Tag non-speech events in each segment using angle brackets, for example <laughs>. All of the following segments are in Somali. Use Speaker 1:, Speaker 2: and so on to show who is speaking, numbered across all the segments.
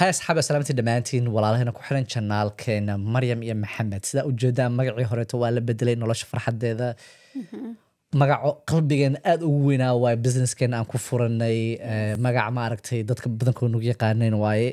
Speaker 1: hay asxaaba salaamti dhammaantiin walaalahayna ku xiran janaalkeena maryam iyo maxamed sidaa ujeedaa magacii horeeto waa la bedelay nolosha farxadeeda mhm. magaco qalbigeen aad ugu weynaa waaye businesskeena aan ku furanay eh, magaca ma aragtay dadka badankood nagu yaqaanayn waaye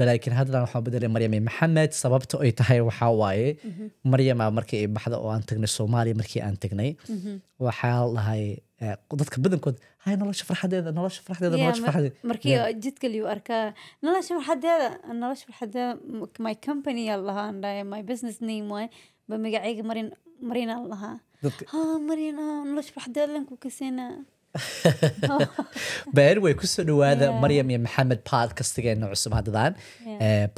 Speaker 1: balaakiin haddan waxaan bedelay maryam iyo maxamed sababta ay tahay waxaa waaye mhm. maryama markii ay baxda oo aan tagnay soomaaliya markii aan tagnay mhm. waxaa lahay dadka badankood hay nolosha farxadeeda nolosha farxadeeda nolosha farxadeeda
Speaker 2: markii jidka liyu arkaa nolosha farxadeeda nolosha farxadeeda my company aan lahaa aan dhahay my business name waay ba magacayga marin marin lahaa ha nolosha farxadeeda lan ku kaseynaa
Speaker 1: baari kusoo dhawaada maryam iyo maxamed baadkastigeena cusub haddadaan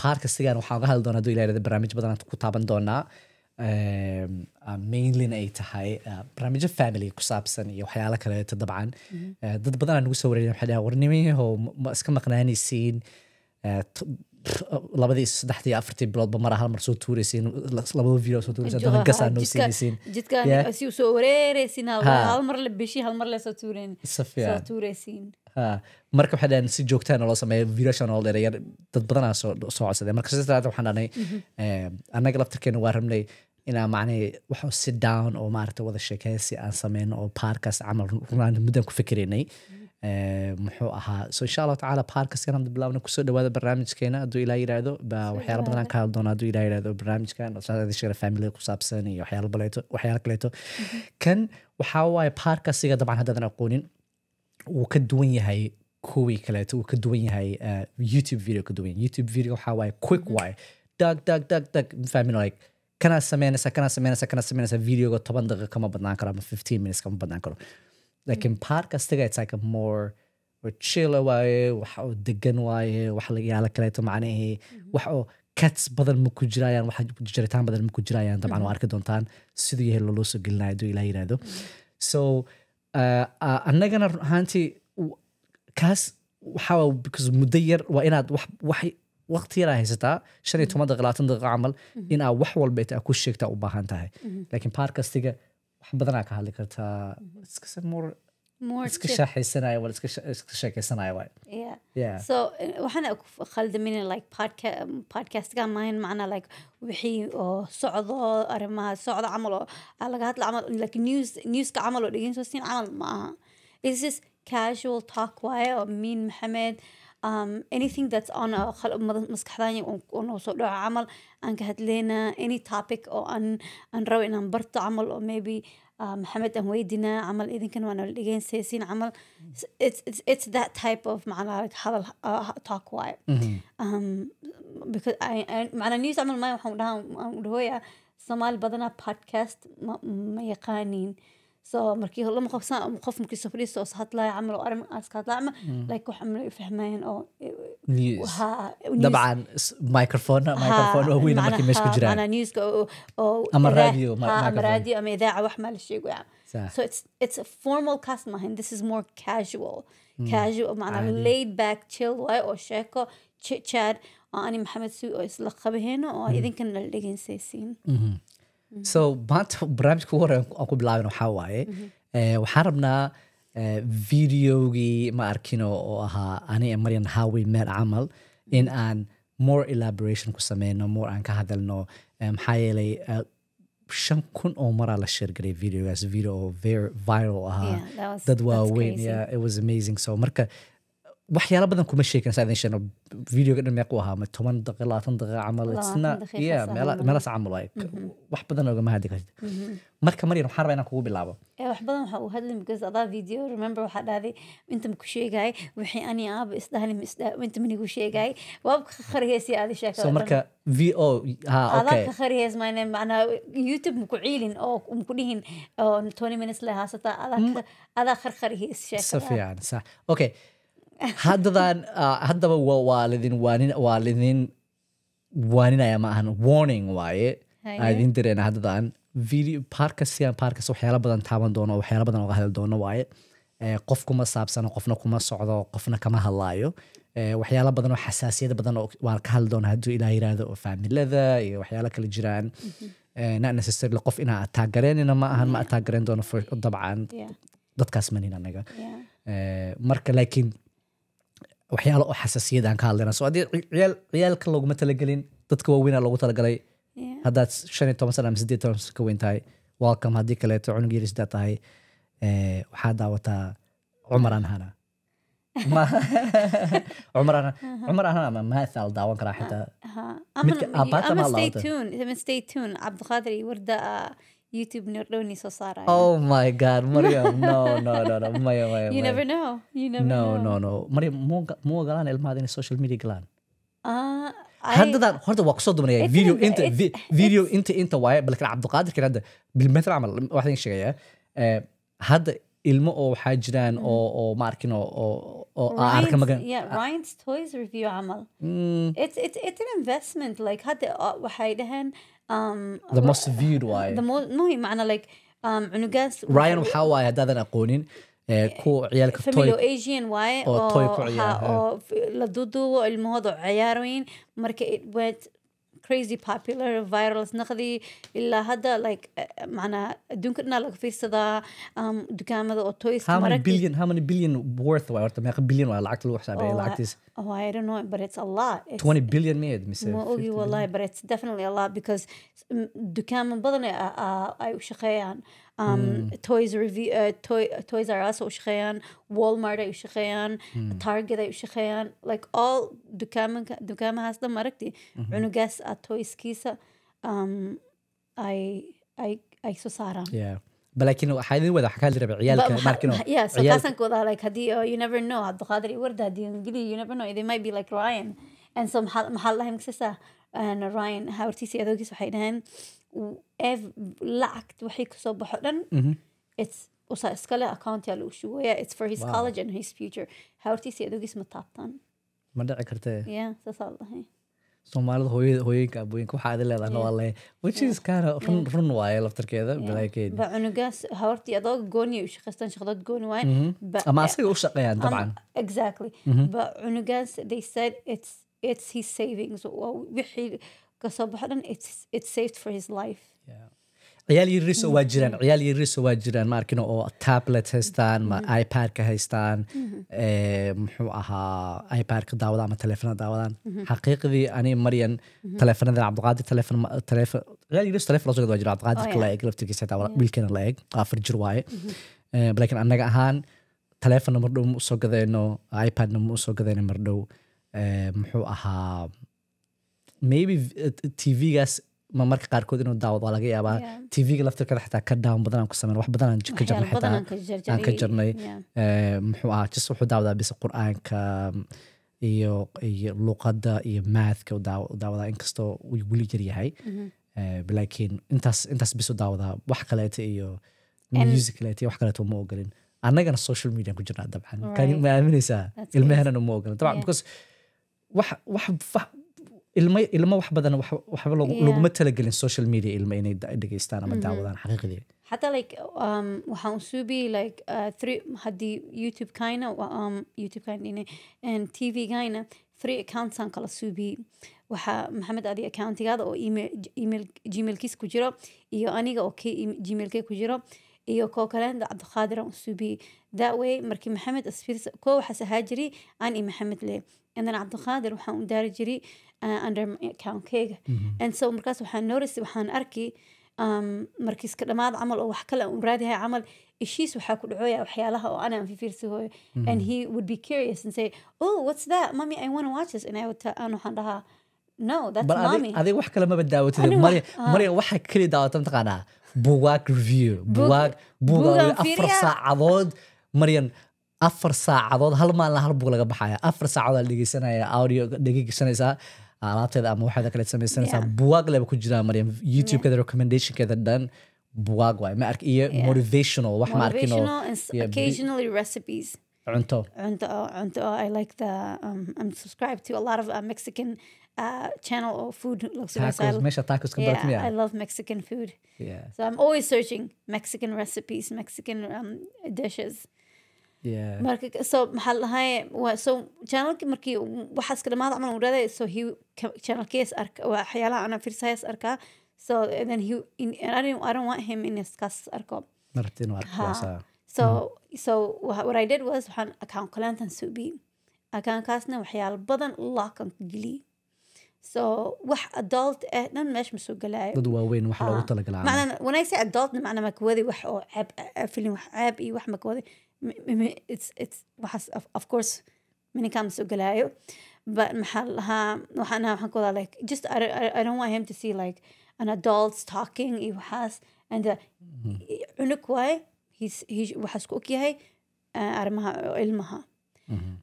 Speaker 1: baadkastigaan waxaan uga hadli doonaa haduu ilaa barnaamij badan ku taaban doonaa mainlin ay tahay barnaamijyo family ku saabsan iyo waxyaalo kaleeto dabcan mm-hmm. eh, dad badan badanaa nagu soo wareynaya waxay dhahan warnimiyahoo ma iska maqnaanaysiin eh, oh, labadii saddexdii iyo afartii biloodba mar hal mar soo tuuraysiin labada video soo tuuraysiin dadna gasaa noo siinaysiin jidka
Speaker 2: soo wareeraysiin hal mar la bishi hal mar la soo tuuraysiin
Speaker 1: marka waxay dhaheen si joogtaana loo sameeyo viration oo dheereeya dad badanaa soo soo marka sidaas waxaan dhahnay mhm. eh, annaga laftarkeena waa rabnay inaan macnaha waxa sit down oo maaragta wada sheekeysi aan sameyno oo paarkaas camal runaan muddaan ku fikiraynay mhm. eh, muxuu ahaa so insha allahu tacaala paarkaskana hadda bilaabna kusoo dhawaada barnaamijkeena hadduu ilaa yidhaahdo baa waxyaala badan ka hadli doona hadduu ilaa yidhaahdo barnaamijkan shara familiga ku saabsan iyo waxyaala kaleeto mhm. kan waxaa waaye paarkasiga dabcan haddaadan aqoonin wuu ka duwan yahay kuwii kaleeto wuu ka duwan yahay uh, youtube video ka duwan youtube video waxaa waaye quick mm-hmm. wire dag dag dag dag mafahmin like kanaa sameynaysa kanaa sameynaysa kanaa sameynaysa videoga toban daqiiqa kama badnaan karo ama fifteen minutes kama badnaan karo laakiin mm-hmm. podcastiga it's like a more chilla waaye wax oo degan waaye wax layaala kaleeto macnihii mm-hmm. wax oo cats badan ma ku jirayaan wax jiritaan badan ma ku jirayaan dabcan waa arki doontaan siduu yahay looloo soo gelinaya haduu ilaa yidhaahdo so annagana run ahaantii kaas waxaa muddo yar waa inaad waqti yar haysataa shan iyo toban daqiiq labaatan daqiiqo camal inaad wax walba inta ku sheegtaa u baahan tahay laakiin baarkastiga wax badanaa ka hadli kartaa iska shaaxaysanaaya wala iska sheekeysanaaya
Speaker 3: waay so
Speaker 2: waxaana ku khaldamin like podca podcastga maahin macnaa like wixii oo socdo arrimaha socdo camal oo ah, laga hadla camal like news newska camal oo dhegeysan siin camal ma aha it's just casual talk waaye oo oh, miin maxamed um, anything that's on maskaxdanya oo noo soo dhaco camal aan ka hadlaynaa any topic oo aan aan rabo inaan barto camal oo maybe ah, maxamed aan weydinaa camal idinkan waan dhegeynsaysiin camal it's that type of macnaa like hadal uh, talk waayo um, mm-hmm. because macnaa news camal maya waxaan dhahaa aan dhahooyaa soomaali badanaa podcast ma, ma yaqaaniin so markii lama qabsan qof markii sofriisto oo sahadlaya camal oo arrin aad iska hadlaa mm. like wax camal fahmayeen oo dabcan microphone
Speaker 1: microphone oo weyn markii meesha ku jiraan
Speaker 2: newska oo ama radio ama radio ama idaaca wax maa la sheegaya so it's it's a formal cast mahan this is more casual mm. casual macna laid back chill waay oo sheeko chit chat oo ani maxamed sui oo isla qabaheyno oo mm. idinkan la dhegeynsaysiin mm-hmm.
Speaker 1: Mm-hmm. so maanta barnaamijka ugu hore aan ku bilaabin waxaa waaye mm-hmm. eh, waxaan rabnaa eh, videogii ma arkino oo ahaa ani marian hawi meel camal mm-hmm. in aan more elaboration ku sameyno more aan ka hadalno eh, maxaa yeelay shan kun oo maraa la sheergaray videogaas video oo viral ahaa dad waaweyn yeah it was amazing so marka waxyaala badan kuma sheekin saadenshan videoga dhan meequu ahaa toban daqiiq labaatan daqiiq camal isna ya camal waay mhm. wax badan ogama hadli kartid mhm. marka maryan waxaan rabaa inaan kugu bilaabo
Speaker 3: eh,
Speaker 2: wax badan waxa uu hadlin because adaa video remember waxaa dhahday inta maku sheegay wixii ani aaba isdhahli inta manigu sheegay waab ka khariheys iyo aadi sheekada marka
Speaker 1: v o adaa ka
Speaker 2: khariheys mayne macnaa youtube maku ciilin oo maku dhihin tony minutes le haasata adaa mm. kharkhariheys sheekada
Speaker 1: sa sa okay haddadan uh, haddaba waa lidin waanin waa lidin waaninaya ma ahan warning waaye aadin dareena haddadan video baarkas sian baarkas waxyaala badan taaban doono waxyaala badan oga hadli doono waaye eh, qof kuma saabsano qofna kuma socdo qofna kama hadlaayo eh, waxyaala badan oo xasaasiyad badan oo waan ka hadli doona hadduu ilaah yiraahdo oo faamilada iyo waxyaala kale jiraan mm-hmm. eh, not necessarily qof inaa ataagareynina ma ahan ma ataagareyn doono dabcan dadkaas manin anaga marka laakiin waxyaala oo xasaasiyadan ka hadlana so haddii ciyaal ciyaalka loguma talagelin dadka waaweyna loogu talagalay haddaad shan iyo toban sana ama sideed toban ka weyn tahay welcome haddii kaleeto cunug yaris hadaad tahay eh, waxaa daawataa cumar aan hana <laughs> uh-huh. daawan karaa xitaa uh-huh.
Speaker 2: Uh-huh. midka aabaata iyo warda youtube nordhow ni soo ¿eh?
Speaker 1: oh my god maryam no no no no maya <laughs> maya you never
Speaker 2: know you never no
Speaker 1: know. no no maryam mu ogolaan ilmahaada inay social media galaan
Speaker 2: ah, haddadaan
Speaker 1: horta waa kusoo dumanaya video inta video inta inta waaye balkan cabdiqaadirkan hadda bilmetal camal waxaan idin sheegayaa eh, hadda ilmo oo waxaa jiraan oo oo mm-hmm. ma arkin oo oo oo arka magan
Speaker 3: ah.
Speaker 2: Ryan's Toys review camal mm. it's it's it's an investment like hadda waxay dhaheen uh, um, the
Speaker 1: most viewed waaye the
Speaker 2: most muhim macna like um, cunugaas Ryan waxaa
Speaker 1: waaye haddaadan aqoonin ku ciyaalka
Speaker 2: asian waaye oo oh, la duuduubo ilmahooda ciyaarooyin marka crazy popular فايرلز نخذي إلا هذا like معنا دون كنا لك في صدا دكان ماذا toys how many billion
Speaker 1: how many billion worth why وارت ما billion ولا لعكت لوح سبعة لعكتيس
Speaker 2: oh I don't know but it's a lot it's 20 billion
Speaker 1: made مثل ما أقول والله
Speaker 2: but it's definitely a lot because دكان من بدن أي شقيان um, mm. toys review uh, toy, toys r us ushqeeyaan walmart ay mm. target ay like all dukaama dukaamahaas dhan maragti mm -hmm. cunugaas a toyskiisa um, ay ay ay soo saaraan yeah.
Speaker 1: balakin waxaa idin wada xakaal raba ciyaalka markino yeah so kaasan ku
Speaker 2: wada like hadii you never know abdu qadir iyo warda hadii you never know they might be like ryan and so maxaa maxaa lahayn and ryan hortiisa adoogiis waxay dhaheen lacagt wixii kasoo baxo dhan mhm. usaa iskale accountia lagu shugaya oh, it's for his wow. college and his future hawartiisii adogiis ma taabtaan
Speaker 1: ma dhici
Speaker 3: kartee
Speaker 2: yeah saasaa lahay
Speaker 1: soomaalida hooyada hooyooyinka abooyinka waxaa adi leedahay noole which is kaana run run waaye laftarkeeda balaakeeda
Speaker 2: ba cunugaas hawartii adoo gooni u shaqaystaan shaqadood gooni waay mhm. ama asaga
Speaker 1: u shaqeeyaan dabcan
Speaker 2: exactly mhm. ba cunugaas they said it's it's his savings wixii kasoobaxo dhan
Speaker 1: ciyaal yariiso mm-hmm. waa jiraan ciyaal yariiso waa jiraan maarkin oo tablet haystaan mm-hmm. ipad-ka haystaan mm-hmm. eh, muxuu ahaa ipad-ka daawada ama teleefana daawadaan xaqiiqdii ani maryan teleefanada cabdiqaadir teleefon ciyaal yariiso teleefon loo soo waa jira cabdiqaadirka oh, la eg laftigiisa daawada wiilkeena la eg afar jir waaye eh, laakiin annaga ahaan teleefonna mardhow ma usoo gadayno ipadna ma usoo gadayno mardhow eh, muxuu ahaa maybe eh, tvgaas marka qaarkood inuu daawado waa laga yaabaa tvga laftirkada xataa ka dhawn badanaan ku sameyn wax badanaan ka jarnay xataa aan ka jarnay eh, muxuu ahaa jis wuxuu daawadaa bise qur-aanka iyo iyo luqadda iyo maathka daawadaa inkastoo uu weli jir yahay mm-hmm. eh, laakiin intaas intaas bisu daawadaa wax kaleeta iyo music kaleeta iyo wax kaleeta uma ogolin annagana social media ku jirnaa dabcan ma aaminaysaa ilmahanana uma ogolin dabcan because wax wax ilma ilmo wax badan waxba laguma talagelin social media ilma inay dhegeystaan ama mm-hmm. daawadaan xaqiiqdii
Speaker 2: حتى like um waxaan usoo like uh, three haddii youtube kaina um, youtube kaina ine and tv kaina three accounts aan kala suubi waxaa maxamed adi accountigaada oo email email gmailkiis ku jiro iyo aniga oo kay gmailkee ku jiro iyo koo kaleenda cabdiqaadir aan usuubi that way markii maxamed asfirs koo waxaas ahaa jiri aan iyo maxamed leh and then cabdiqaadir waxaan u daari jiri under accountkeyga mhm. and so markaas waxaan notice waxaan arki um, markiiska dhamaad camal oo wax kale aan u camal ishiis waxaa ku dhacooya waxyaalaha oo anaan fifiirsi hooyo mhm. and he would be curious and say oh what's that mommy i want to watch this and i would aan waxaan dhahaa no that's mommy adiga
Speaker 1: wax kale maba daawatid marya ah. waxa keli daawata mataqaanaa bugaag review bugaag bugaag afar saacadood maryan afar saacadood hal maalin hal bug laga baxaya afar saacadood dhegeysanaya audio dhegeysanaysaa alaabteeda ama waxaada kale samaysanaysaa buwaag leba ku jiraa maryam youtubekada recommendationkeeda dhan buwaag waay ma ark iyo motivational wax ma
Speaker 2: recipes. cunto cunto cunto i like the um, i'm subscribed to a lot of uh, mexican uh, channel or food looks tacos, measha tacos yeah, yeah, I love Mexican food. Yeah. So I'm always searching Mexican recipes, Mexican um, dishes. Yeah. marka so maxaa lahay waa so channelka markii waxaaska dhamaad camal urada so he channelkiis arka waxyaalaha ana firsayas arkaa so then he in, I, don't, want him in iskaas arko martin waa so mm-hmm. so what I did was waxaan account kalantan suubi accountkaasna waxyaala badan lockan geli so wax adult ah dhan meesha ma soo galaayo dad waaweyn wax loogu ah. talagalaa macnaa when I say adult macnaa makawadi wax oo caab eh, eh, filin wax caab iyo wax makawadi it's it's waxaas of course many comes to galaayo but محل ها وحنا waxaan like just I, I, I don't want him to see like an adults talking he has and the uh, mm -hmm. he's he has ku ogyahay uh, ilmaha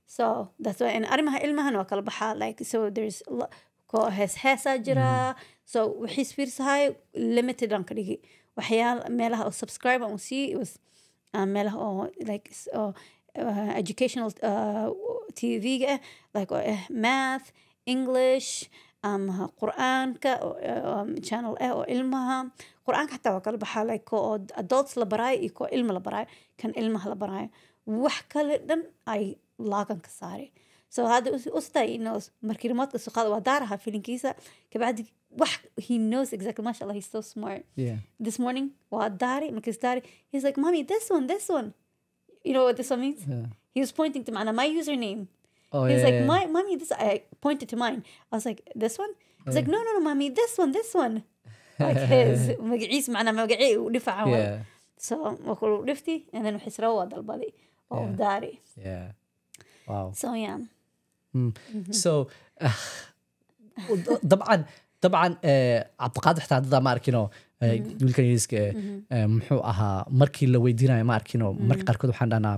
Speaker 2: so that's why and ارمها ilmahan waa kala like so there's ko hees heesaa jiraa so -hmm. so wixiis limited on kadihi dhigi waxyaala subscribe it was Um, meelaha oo like oo uh, educational tvga ah uh, like oo ah eh, math english ama um, qur-aanka eh, um, channel ah e, oo ilmaha qur-aanka xataa waa kala baxaa like oo adults la baraayo iyo ko ilma la baraayo kan ilmaha la baraayo wax kale dhan ay laagan ka saari so hadda ustaa markii rimoodka soo qaada waa daaraha filinkiisa kabacdi he knows exactly. MashaAllah, he's so smart. Yeah. This morning, وعداري مكسداري. He's like, mommy, this one, this one. You know what this one means? Yeah. He was pointing to معنا my username.
Speaker 3: Oh, he was yeah, like, yeah. my
Speaker 2: mommy, this. I pointed to mine. I was like, this one. He's yeah. like, no, no, no, mommy, this one, this one. like his. مقعيس معنا مقعي ودفع عمر. So وقفتي and then حسروا هذا البالي وعداري.
Speaker 3: Yeah. Wow.
Speaker 2: So yeah. Mm. Mm-hmm.
Speaker 1: <laughs> طبعا dabcan cabdiqaadir xataa dadaa ma arkino wiilkan yariiska muxuu ahaa markii la weydiinayo ma arkino marka qaarkood waxaan dhahnaa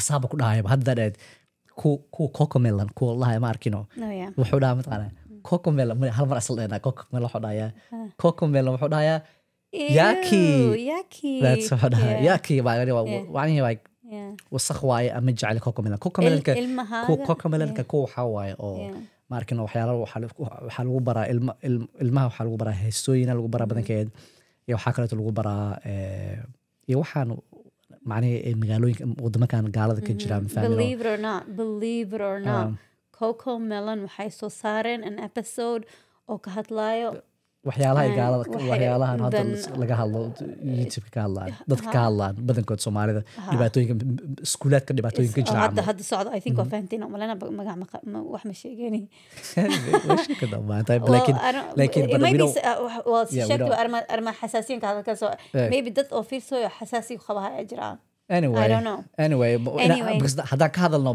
Speaker 1: asaaba ku dhahayaba hadda dhaad kuwa cocomelan kuwa lahaya ma arkino wuxuu dhahaa mataqaana cocomelan hal mar asal dhehnaa cocomelan wuxuu dhahayaa cocomelan wuxuu dhahayaa
Speaker 3: yaki that's wuxuu dhahayaa yaki
Speaker 1: baa like wasakh waaye ama jecel cocomelan cocomelanka kuwa waxaa waaye oo yeah markana waxyaala waxaa lagu baraa ilmaha waxaa lagu baraa hestooyina lagu baraa mm-hmm. badankeed iyo waxaa kaleeto lagu baraa eh, iyo waxaan macnihii eh, magaalooyinka wadamakan gaalada ka jira mm-hmm.
Speaker 2: um, coco melon waxay soo saareen an episode oo ka hadlayo waxyaalaha gaalada waxyaalahan hadda
Speaker 1: laga hadlo youtubeka ka hadlaan dadka ka hadlaan badankood soomaalida dhibaatooyinka iskuulaadka dhibaatooyinka jira hadda hadda
Speaker 2: socdo i think waa mhm. fahanteen malena magac wax ma sheegeen <laughs> ka dhammaantay laakiin laakiin uh, arma xasaasiinka hadalka soo eh. maybe dad oo fiirsooyo xasaasi qaba ayaa jiraan anyway
Speaker 1: anyway haddaan ka hadalno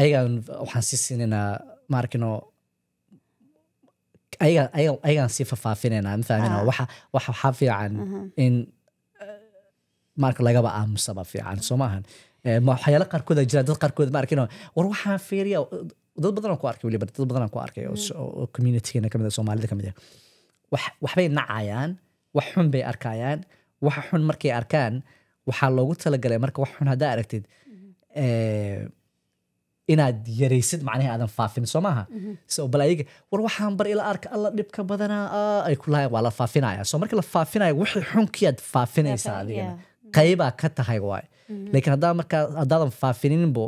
Speaker 1: ayagaan waxaan sii sininaa maarkino ayagaan sii fafaafinanaa mafahmina waxaa fiican in marka lagaba aamusaba fiican soo maahan waxyaalo qaarkood jira dad qaarkood ma arkin war waxaan fiiriya dad badan ku arkay weliba dad badan ku arkay oo communitygeena kamid soomaalida kamid waxbay nacayaan wax xun bay arkayaan waxa xun markay arkaan waxaa loogu talagalay marka wax xun haddaa aragtid inaad yaraysid macnaha aadan faafin soo maaha mhm. so bal ayaga war waxaan bar ila arka alla dhibka badanaa ah, ay ku lahayn waa la faafinaya so marka la faafinayo wixii xunkiyaad faafinaysaa adigana mm. qaybaa ka tahay waay mm-hmm. laakiin haddaa markaa haddaadan faafinininbo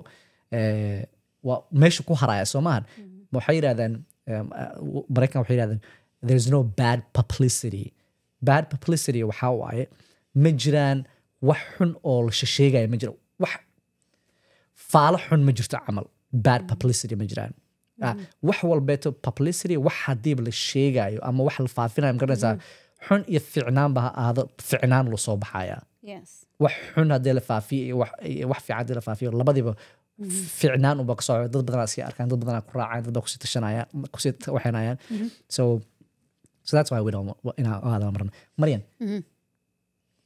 Speaker 1: eh, waa meesha ku haraya soo maahan mm-hmm. waxay yidhahdeen maraykan waxay yidhahdeen there's no bad publicity bad publicity waxaa waaye ma jiraan wax xun oo la shasheegaya ma jiro wax faalo xun ma jirto camal bad publicity ma jiraan wax walbeeto publicity wax hadiib la sheegayo ama wax la faafinayo magaranaysaa xun iyo ficnaanba ha aado ficnaan lasoo baxaya wax xun hadii la faafiyo wax fiican hadii la faafiyo labadiiba ficnaan unba kasoo dad badanaa iska arkaan dad badanaa ku raacaan dad kusii tashanayaan kusii waxaynayaan so so that's why we don't in aan aadana marna mm -hmm.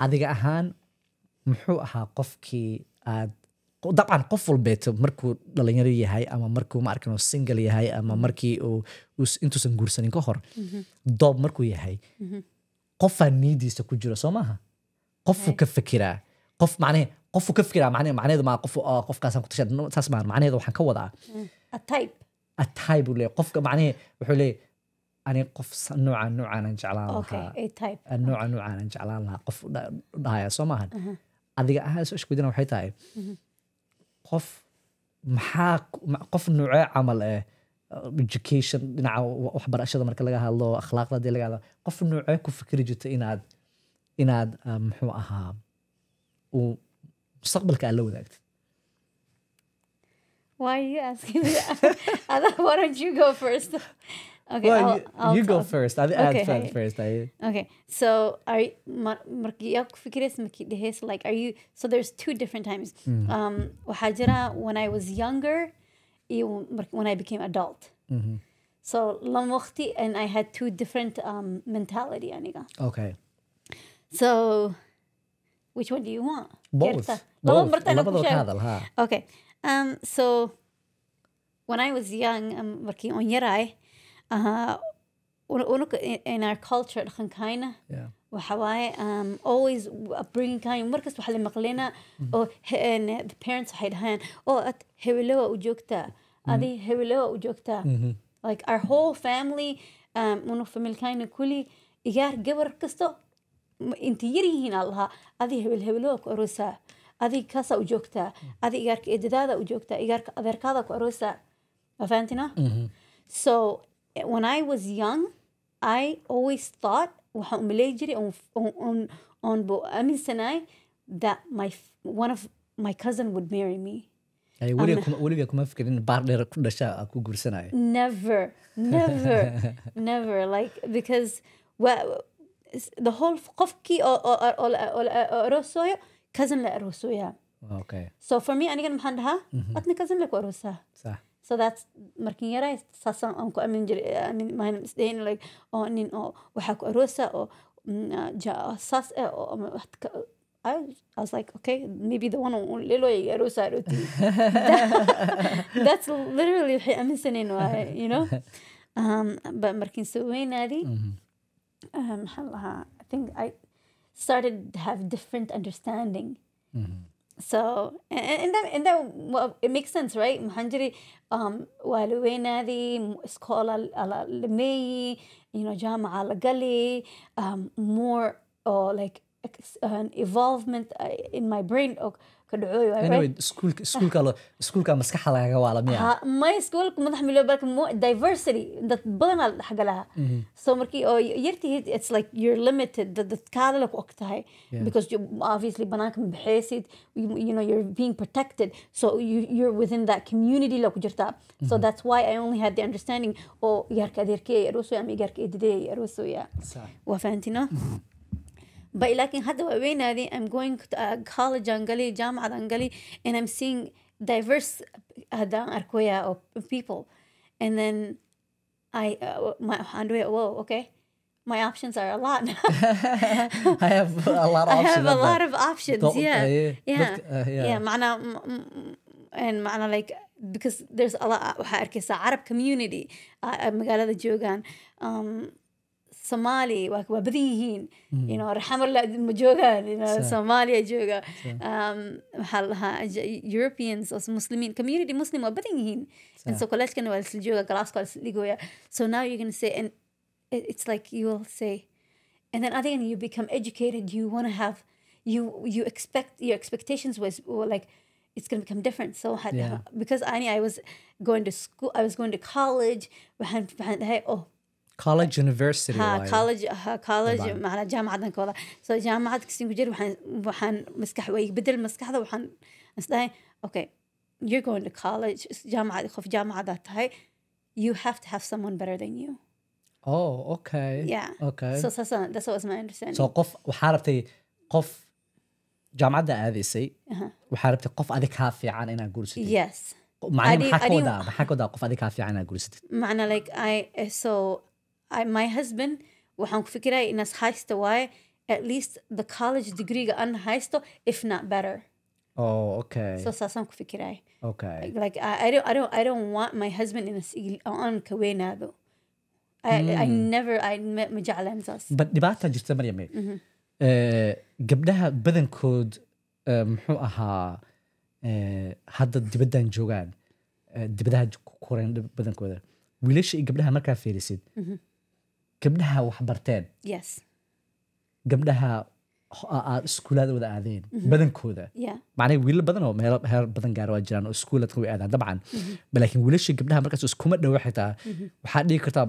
Speaker 1: adiga ahaan muxuu ahaa qofkii aad dabcan qof walbeeto markuu dhalinyaro yahay ama markuu ma arkan single yahay ama markii intuusan guursanin ka hor doob markuu yahay qofaa niidiisa ku jiro soo maaha qofuu ka fekiraa qof macnahe qofuu ka fekiraa macnaheedu maa qof ah, qofkaasaan ku tashaa saas maaha macnaheedu waxaan ka wadaa
Speaker 2: mm. a type
Speaker 1: a type uu leeyahay qofka macnahe wuxuu leeyahay ani qof nooca noocaanan jeclaan lahaa
Speaker 2: eh,
Speaker 1: nooca noocaanan jeclaan lahaa qof dhahaya soo maahan uh-huh. adiga ahaan soo ishkudina waxay tahay uh-huh. qof maxaa qof noocee camal eh education dhinaca waxbarashada marka laga hadlo akhlaaqda hadii laga hadlo qof noocee ku fikri jirta inaad inaad ah, muxuu ahaa uu mustaqbalka aad la wadaagtid
Speaker 2: Why are you asking me? <laughs> I thought, why don't you go first? Okay, well, I'll, you, I'll go first. I'll okay, add I, first. I, okay, so are like are you? So there's two different times. Mm. Um, when I was younger, when I became adult. Mm-hmm. So and I had two different um, mentality. Okay. So, which one do you want? Both. Both. Both. Okay. Um. So, when I was young, um, on يراي, Uh, in our culture dhaqankayna waxa waaye um, always upbringingkaayo markasta waxa la maqlinaa mm-hmm. oo the parents waxay dhahayaan oo oh, ad hebelowa u joogtaa mm-hmm. adi hebelowa u joogtaa mm-hmm. like our whole family um, unu familkayna kuli igaar gabar kasto inta yar yihiin aa adi hebel hebelowa ku aroosaa adi kaasaa u joogtaa adi igaarka eedadaada u joogtaa igaarka adeerkaada ku aroosaa waa so when I was young, I always thought on on that my one of my cousin would marry me. Never, never, <laughs> never like because well, the whole قفكي or أو أو أو أروسويا cousin Okay. So for me أنا كان محندها أتني cousin لك وأروسها. صح. so thats markin yaray saasaan aan ku amin jiray amin maanan like oo oh, nin oo oh, waxaa ku aroosa oo oh, saas mm, ah, ah eh, oo I, I was like, okay, maybe the one Liloy Erosa <laughs> That's literally I'm missing you know? Um, but Markin Suwainadi, mm-hmm. um, I think I started to have different understanding. Mm-hmm. So, and, and that, and that well, it makes sense, right? Manjari, um, Waluenadi, Skola ala Lemei, you know, Jama ala Gali, um, more or like an evolvement uh, in my brain. Okay
Speaker 1: kadhacoiskuulka maskaxa lagaga waalamiya
Speaker 2: may iskuulka madax milooba diversity dad badanaa la dhexga laha so markii oh, oo yartihid it's like you're limited dadkaada le ku og tahay because obviously banaanka ma baxaysid you know you're being protected so you're within that community la ku jirtaa so mm-hmm. that's why I only had the understanding oo oh, yarka adeerkey arusoya ama yarka edideey arusoya waa fahantina mm-hmm. but like in وين I'm going to a college Angali, Jam, Angali, and I'm seeing diverse هذا أركويا of people and then I uh, my أندويا whoa okay my options are a lot <laughs>
Speaker 3: I have a lot of options. <laughs> I have a lot of
Speaker 2: options. Uh, yeah. yeah. Uh, yeah. yeah. and معنى like because there's a lot of Arab community I'm uh, مقالة جوجان um, Somali, وبديهين hmm. you know رحم جوغا you know Somalia جوغا um, Europeans or Muslimin community Muslim وبديهين and so كلاش was جوغا كلاش كلاش so now you're gonna say and it's like you will say and then at the end you become educated you want to have you you expect your expectations was were like it's going to become different so had, yeah. because I, I was going to school I was going to college oh
Speaker 1: college university ha college
Speaker 2: ha college macna jaamacadan ka wada soo jaamacad kastin ku jir waxaan waxaan maskax way bedel maskaxda waxaan isdahay okay you're going to college jaamacad qof jaamacada tahay you have to have someone better than you
Speaker 1: oh okay yeah okay so so,
Speaker 2: so that's what was my understanding so
Speaker 1: qof waxaa rabtay qof jaamacadda aadaysay uh-huh. waxaa rabtay qof adig kaa fiican inaad guursatid yes
Speaker 2: macna maxaa ka wadaa
Speaker 1: maxaa ka wadaa qof adig kaa fiican inaad guursatid
Speaker 2: macna like i so I, my husband waxaan ku fikiraya inaas haysta waaye at least the college degreega an haysto if not better
Speaker 1: Oh, okay. So
Speaker 2: saasaan ku fikiraya. Okay. Like I, I don't I don't I don't want my husband in a aan ka weynaado. I, mm. I hmm. never I ma jeclaan saas. But
Speaker 1: dhibaataa jirta Maryame. Mm -hmm. uh, eh, gabdhaha badankood uh, muxuu ahaa uh, eh, hadda dibaddan joogaan uh, dibadaha koreen badankooda wiilasha iyo gabdhaha markaa fiirisid mm -hmm gabdhaha wax barteen gabdhaha aad ah, ah, iskuulaadooda aadeen mm-hmm. badankooda macnaa wiilal badan oo meelo heer badan gaara waa jiraan oo iskuulaad qawi aadaan dabcan mm-hmm. laakiin wiilasha gabdhaha markaas iskuma dhowa xitaa mm-hmm. waxaad dhigi kartaa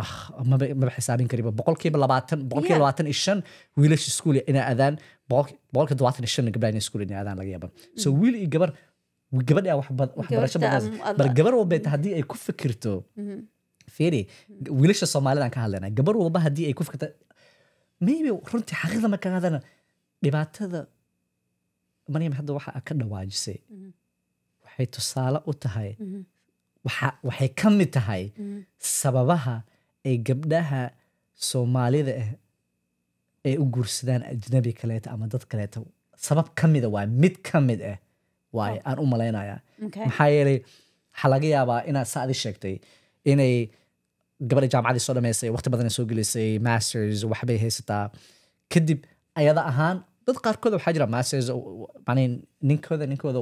Speaker 1: ah, maba xisaabin kariba boqolkiiba labaatan boqolkiiba labaatan iyo shan wiilasha iskuul inay aadaan boqolkiiba todobaatan iyo shan gabdhaha inay iskuul inay aadaan laga yaaba so wiil iyo gabar gabadha waxbarasho bar gabar walbeeta haddii ay ku fikirto feere wiilasha soomaalidaan ka hadlaynaa gabar walba haddii ay ku fikirta maybe runtii xaqiiqda marka hadana dhibaatada maryam hadda waxa ka dhawaajisay waxay tusaale u tahay waxay ka mid tahay sababaha ay gabdhaha soomaalida ah ay u guursadaan ajnabi kaleeta ama dad kaleeta sabab ka mida waa mid ka mid ah waay aan u malaynayaa maxaa yeelay waxaa laga yaabaa inaad sa sheegtay inay gabadha jaamacadii soo dhameysay waqti badan soo gelisay masters waxbay haysataa kadib ayada ahaan dad qaarkood waxaa jira masters ninkooda ninkooda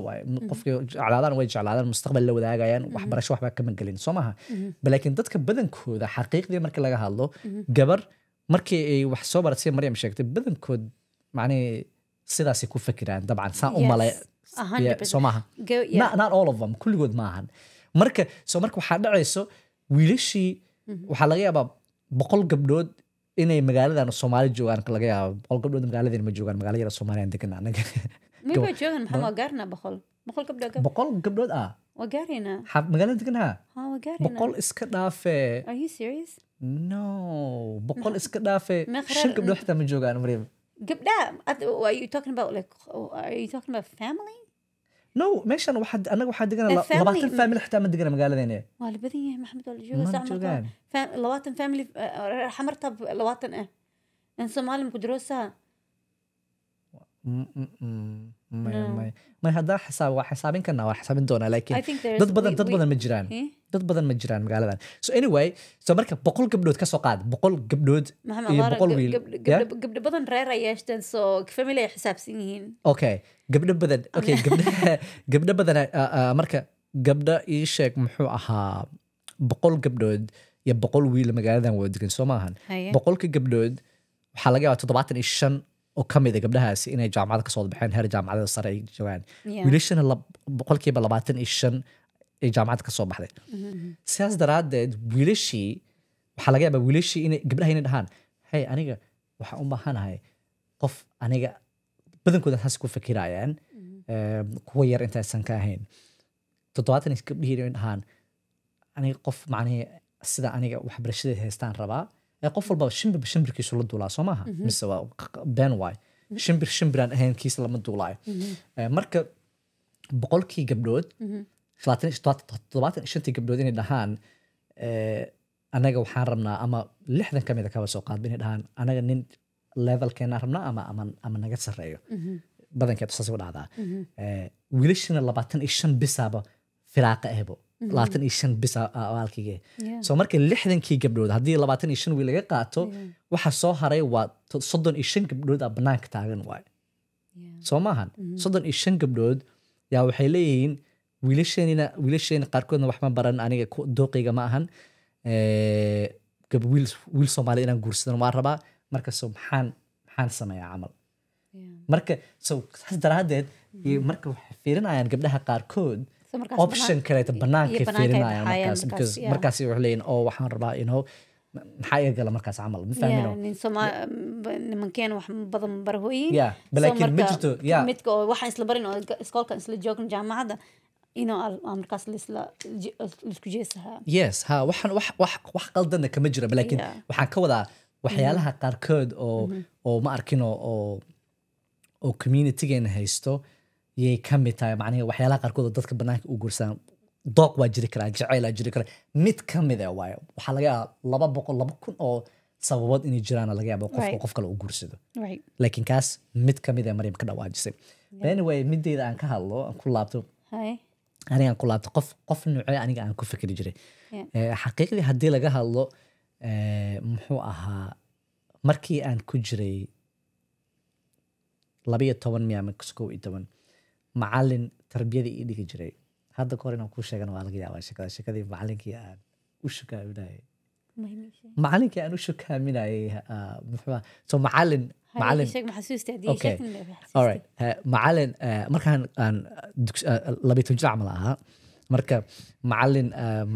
Speaker 1: qofkii jeclaadaan way jeclaadaan mustaqbal la wadaagayaan waxbarasho waxba kama gelin soo maha laakiin dadka badankooda xaqiiqdii marka laga hadlo gabar markii ay wax soo barat sida maryam sheegtay badankood macnii sidaasay ku fakiraan dabcan saa u malay all of them kulligood maahan marka so marka waxaa dhacayso wiilashii Mm-hmm. waxaa laga yaabaa boqol gabdhood inay magaaladan soomaali joogaan laga yaaba boqol gabdhood magaaladeen ma joogaan magaala yara soomaaliya aan anaga
Speaker 2: boqol gabdhood
Speaker 1: boqol gabdhood ah
Speaker 2: waa magaalada deganaha waa boqol
Speaker 1: iska dhaafee no boqol iska dhaafee <laughs> shan gabdhood xitaa ma joogaan mariam
Speaker 2: gabdhaa نو ماشي انا واحد انا واحد دقنا لباتن فاميلي
Speaker 1: حتى من دقنا مقالدين
Speaker 2: والبديه محمد الجو زعما لواتن فاميلي حمرتها لواتن ايه ان سومالي مقدروسة
Speaker 1: maya maya may haddaa xisaab waa xisaabin karnaa waa xisaabin doonaa laakiin dad badan dad badan ma jiraan dad badan ma jiraan magaaladan so anyway so marka boqol gabdhood ka soo qaad boqol gabdhood iyo boqol wiil gabdho
Speaker 2: badan reer ay yeeshteen so family ay xisaabsan yihiin
Speaker 1: okay gabdho badan okay gabdho <laughs> badan uh, uh, marka gabdho ii sheeg muxuu ahaa boqol gabdhood iyo boqol wiil magaaladan oo kamid a ah gabdhahaas inay jaamacad kasoo baxeen heer jaamacadda sare ay joogaan wiilashana boqolkiiba labaatan iyo shan ay jaamacad kasoo baxday mm-hmm. sidaas daraadeed wiilashii waxaa laga yaaba wiilashii in gabdhaha inay dhahaan hey aniga waxaan u baahanahay qof aniga badankooda saas ku fikirayaan mm-hmm. ehm, kuwa yar intaysan ka ahayn toddobaatan gabdhihii inay dhahaan aniga qof macnihii sida aniga waxbarashada haystaan rabaa qof walba shimbirba shimbirkiisu la duulaa soo maaha mhm. mise waa been waay
Speaker 3: mhm. shimbir
Speaker 1: shimbiraan ahayn kiis lama duulaayo
Speaker 3: mhm.
Speaker 1: marka boqolkii gabdhood shantii gabdhood inay dhahaan anaga waxaan rabnaa ama lixdan ka mida kaba soo qaadba inay dhahaan anaga nin levelkeenaa rabnaa ama ama naga sarreeyo badankeed saas u dhacdaa wiilashina labaatan iyo shan bisaaba firaaqa ahbo Mm-hmm. labaatan iyo shan bis alkige soo marka lixdankii gabdhood haddii labaatan iyo shan wiil laga qaato waxa soo haray waa soddon iyo shan gabdhood aa banaanka taagan waay soo maahan mm-hmm. soddon iyo shan gabdhood yaa waxay leeyihiin wiilasheenina wiilasheena qaarkoodna waxma baran aniga dooqayga ma ahan wiil soomaali inaan guursadan waan rabaa marka so maxaan maxaan sameeyaa camal marka so saas mm-hmm. marka waxay fiirinayaan gabdhaha qaarkood
Speaker 3: option kaleeta
Speaker 1: banaanka fiirinaya markaas because markaas wax leeyihin oo oh, waxaan rabaa inoo maxaa iga gala markaas camal ma
Speaker 2: fahminimankeen wax badan barahooyin balaakiin ma jirto ya midka oo waxaan isla barin oo iskoolka isla joogin jaamacadda
Speaker 1: yes ha waxaan wax wax wax qaldana kama jira balaakiin waxaan ka wadaa waxyaalaha mm-hmm. qaarkood oo mm-hmm. oo ma arkin oo oo communitygeena haysto yay ka mid tahay man waxyaalaha qaarkoodo dadka banaanka u guursaa dooq waa jiri karaa jaceylaa jiri karaa mid ka mid a waayo waxaa laga yaaba laba boqol laba kun oo sababood inay jiraan laga yaaba qofku qof kale u guursado laakiin kaas mid ka mid a maryam ka dhawaajisay anyway mideyda aan ka hadlo aan ku laabto aniga aan ku laabto qof qof nuuce aniga aan ku fikri jiray xaqiiqdii haddii laga hadlo muxuu ahaa markii aan ku jiray labayo toban miyaama kow iyo toban macalin tarbiyada ii dhigi jiray hadda kahor inaan kuu sheegana waa laga yaabaa shekada shekadii macalinkii aan u shukaaminayay macalinkii aan u shukaaminayay ah, muxuu so macalin macalin eh, markaan aan ah, labaytan jir camal ahaa marka macalin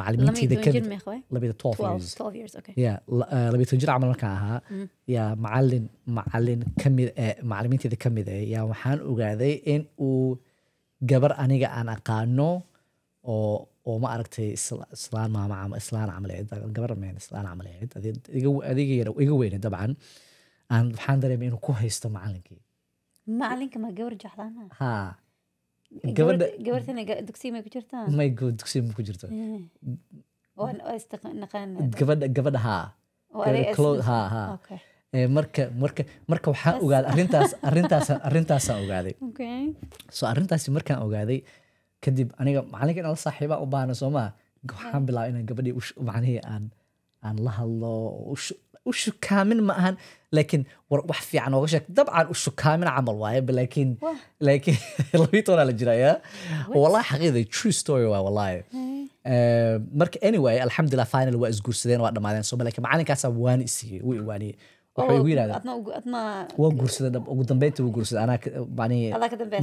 Speaker 1: macalimiintayda kamilabaytan jir camal markaan ahaa mm. yaa macalin macalin kamid macalimiintayda kamid eh yaa waxaan ogaaday in uu gabar aniga aan aqaano oo oo ma aragtay islaan maama ama islaan camaleed gabar meen islaan camaleed adiga yar iga weyne dabcan aan waxaan dareemay inuu ku haysto macalinkii
Speaker 2: macalinka ma gabar jeclaana ah? ha gabartanadugsiymay ku jirtaan eh.
Speaker 1: gabadha gabadha ha oh, Eh, marka marka marka waxaa ogaaday arintaas <laughs> arintaas arintaasaan ogaaday so arintaasi markaan ogaaday kadib aniga macalinka inaan la saaxiibaa u baahna soo
Speaker 3: waxaan bilaabay
Speaker 1: inaan gabadhii macnihii aan aan la hadlo u shukaamin ma ahan laakiin war wax fiican ooga sheeg dabcan u shukaamin camal waaye laakiin laakiin <laughs> labii toonaa la jiraya wallahi xaqiiqda true story waa wallahi eh, marka anyway alxamdulilah final waa isguursadeen waa dhammaadeen soo ma laakiin macalinkaasaa isiiyey wuu iwaaniyey
Speaker 2: waan
Speaker 1: guursaday ugu dambeyntii wuu guursaday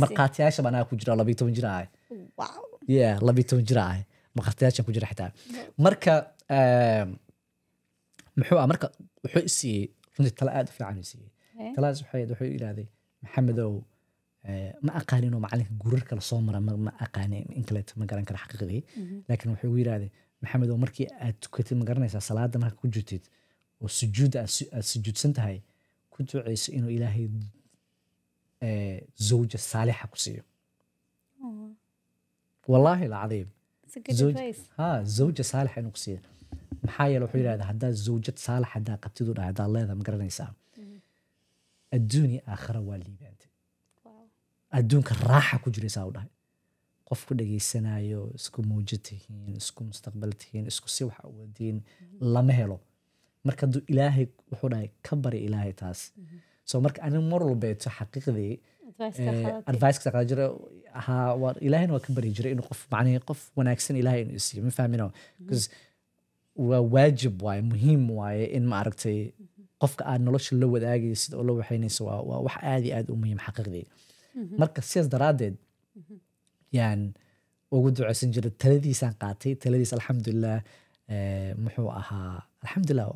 Speaker 1: markhaatiyaasha anaa ku ah, aad u fiican isiiyey taladaas waxayd ma aqaani inuu macalinka guurarka la soo mara ma aqaani in kaleeto ma garan kara xaqiiqdii mhm. laakiin wuxuu igu yidhahday maxamedow markii aad tukatid ma salaada markaa ku jirtid oo sujuuda aad sujuudsan tahay ku duceyso inuu ilaahay zawja saalixa ku siiyo wallaahi alcadiim zawja saalixa inuu ku siiyo maxaa yeele wuxuu yidhahdaa haddaad zawjad saalax haddaa qabtid u dhahay haddaad leedaha ma garanaysaa adduunya aakhira waa liibaantay adduunka raaxa ku jiraysaa u dhahay qof ku dhegeysanayo isku muujo tihiin isku mustaqbal tihiin isku si wax uwadiin lama helo marka aduu ilaahay wuxuu dhahay ka bari ilaahay taas so marka ani mar walbeeto xaqiiqdii adviceka eh, qaada waa ilaahayna waa ka bari jiray inuu qof macnii qof wanaagsan ilaahay inuu isiiyo ma fahmino bcause mm-hmm. waa waajib waaye muhiim waaye in ma aragtay mm-hmm. qofka aad nolosha la wadaagaysa oo la waxaynaysa waa waa wax aad iyo aad u muhiim xaqiiqdii mm-hmm. marka sidaas daraaddeed yaan ugu duceysan jira taladiisaan qaatay taladiis alxamdulilah eh, muxuu ahaa alxamdulilah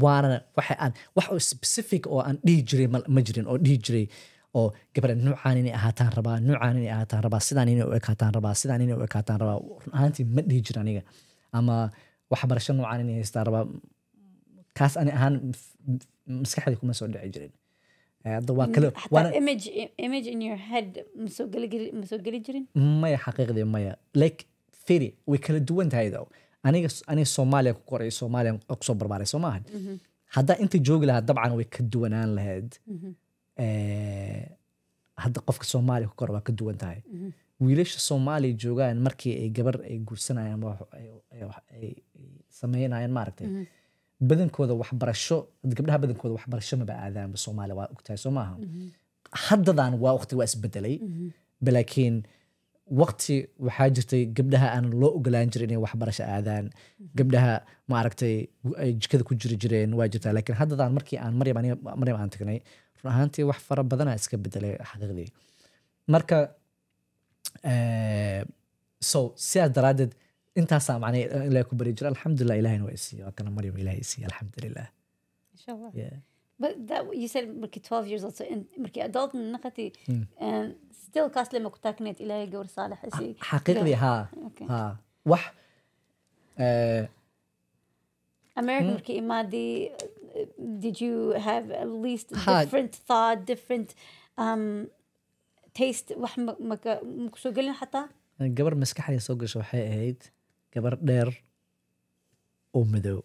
Speaker 1: waanana waxa aan wax specific oo aan dhihi jiray ma jirin oo dhihi jiray oo gabadha nuucaan inay ahaataan rabaa nuucaan inay ahaataan rabaa sidaan inay u ekaataan rabaa sidaan inay u ekaataan rabaa run ahaantii ma dhihi jira aniga ama waxbarasho nuucaan inay haystaan rabaa kaas ani ahaan maskaxdii kuma soo dhici jirin maya xaqiiqdii maya like feri way kala duwan tahay though aniga aniga soomaaliya ku koray soomaaliya kusoo barbaaray soo maahan mhm. haddaa inta joogi lahaa dabcan way ka duwanaan lahayd mhm. eh, hadda qofka soomaaliya ku kora waa ka duwan tahay mhm. wiilasha soomaaliya joogaan markii ay gabar ay guursanayaan ay sameynayaan maaragtay badankooda waxbarasho gabdhaha badankooda waxbarasho maba aadaanba soomaaliya waa ogtahay soo maaha haddadaan waa waqti waa isbedelay balaakiin mm -hmm waqti waxaa jirtay gabdhaha aan loo ogolaan jirin inay waxbarasho aadaan gabdhaha ma aragtay ay jikada ku jiri jireen waa jirtaa lakiin haddadaan markii aan maryam maryam aan tagnay run ahaantii wax fara badanaa iska bedelay xaqiiqdii marka so sidaas daraaddeed intaasaa macnay ilaah ku bari jira alxamdulilah ilahayna waa isiiya waa kana maryam ilaah isiiya alxamdulilah
Speaker 2: insha allah But that you said مركي 12 years old so in مركي adult نغتي and um, still كاس لما كنت كنت إلى جور صالح شيء حقيقي ها ها
Speaker 1: وح آه،
Speaker 2: American مركي إمادي did you have at least different thought different um, taste وح مك مكسو قلنا حتى
Speaker 1: قبر مسكح يا سوق شو حي هيد قبر دير ومدو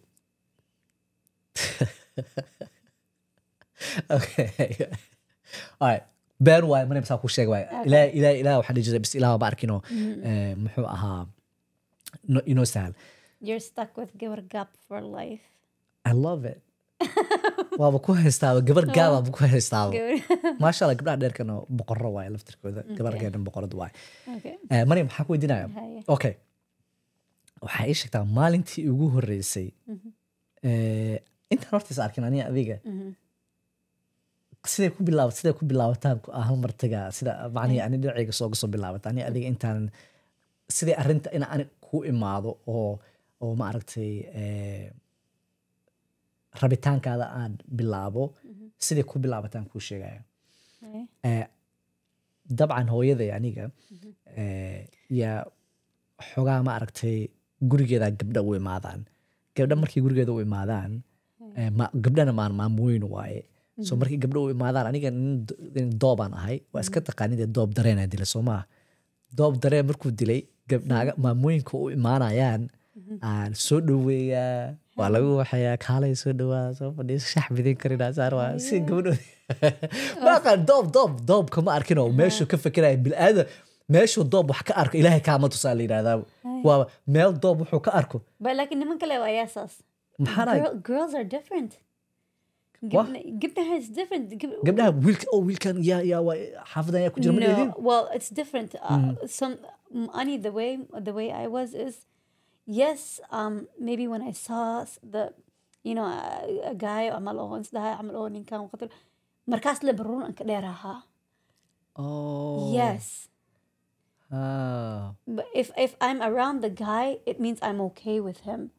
Speaker 1: <laughs> been waay mana bisaa ku sheeg waay ilah ilah waxaan dhihi bis ilaah ma arkin mm-hmm. eh, muxuu ahaa inoo sahal <laughs> waaba ku haystaaba gabar gaabaaba oh. ku haystaaba <laughs> maashala gabdhaha dheerkana boqorro waay laftirkooda gabar geerna boqorad waay eh, mani maxaa ku weydiinaya okay waxaa ii sheegtaa maalintii ugu horreysay mm-hmm. eh, intaan hortaysa arkin aniga adiga mm-hmm siday ku bilaab siday ku bilaabataa hal sida macnihi mm. ani dhinacayga sooga soo bilaabata ani adiga intaan siday arinta in ani ku imaado oo oo aragtay eh, rabitaankaada aan bilaabo mm-hmm. siday ku bilaabataan kuu sheegaya eh. Eh, dabcan hooyaday aniga mm-hmm. yaa xogaa ma aragtay gurigeeda gabdha u imaadaan gabdha markii gurigeeda u imaadaan gabdhana maan maamooyin waaye so markii gabdho u imaadaan aniga nin doobaan ahay waa iska taqaani doob dareenaa dila soo maaha doob dareen markuu dilay gabdhaaga maamooyinka u imaanayaan aan soo dhoweeyaa waa lagu waxayaa kaalay soo dhawaa soo fadhiya shax bidin karinaa saar waa si gabdhood maaqaan <laughs> doob doob doob kama arkin oo meeshuu ka fakiraya bilaadan meeshuu doob wax ka arko ilaahay kaama tusaa la yidhahdaa waa meel doob wuxuu ka arko
Speaker 2: laakiin niman kale ayaa saas maxaa What? Gibnaha is different. Gibnaha,
Speaker 1: will, oh, we can, yeah, yeah, half
Speaker 2: well, it's different. Uh, mm. Some, Ani, the way, the way I was is, yes, um, maybe when I saw the, you know, a, a guy عمل أغنس ده عمل أغنين كان وقتل مركز لبرون أنك ديرها.
Speaker 3: Oh. Yes. Ah.
Speaker 2: But if if I'm around the guy, it means I'm okay with him.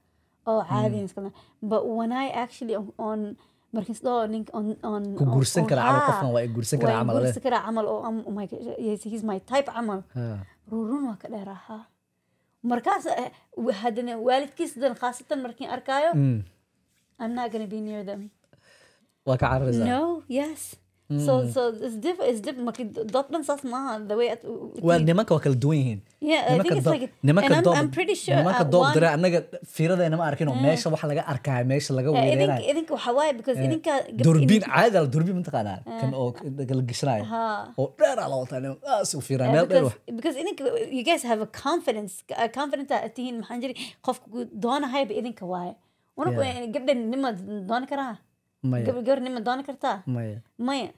Speaker 2: Oh, عادي mm. But when I actually on markaisdhoninguursan oh, ah, kara eh. oh, um, oh my type camal ruurun waa ka dheer markaas eh, hadana waalidkiis dan khaasatan markiin arkaayo mm. i'm not gonna be near them
Speaker 1: waa ka cararaysaa no
Speaker 2: yes Mm. So hmm. so it's different. It's different. Dublin the way. At, well,
Speaker 1: nimanka waa kala duwan Yeah, I think it's like. and I'm, I'm pretty sure. Nimanka uh, doob dira annaga fiirada inama arkin oo meesha wax laga arkaa meesha laga weereenayo. I
Speaker 2: think waxa waaye because idinka. Durbiin
Speaker 1: caadi la durbiin mataqaana kan oo oh, la gishanayo. Oh, oo dheer ala ah, wata inuu aas u fiiraa meel dheer wax.
Speaker 2: Because idinka you guys have a confidence. Confident aad tihiin maxaan jiri qofku doonahayba idinka waaye. Unaku eh, gabdhan nima dooni karaa gabadh niman doonan kartaa maya maya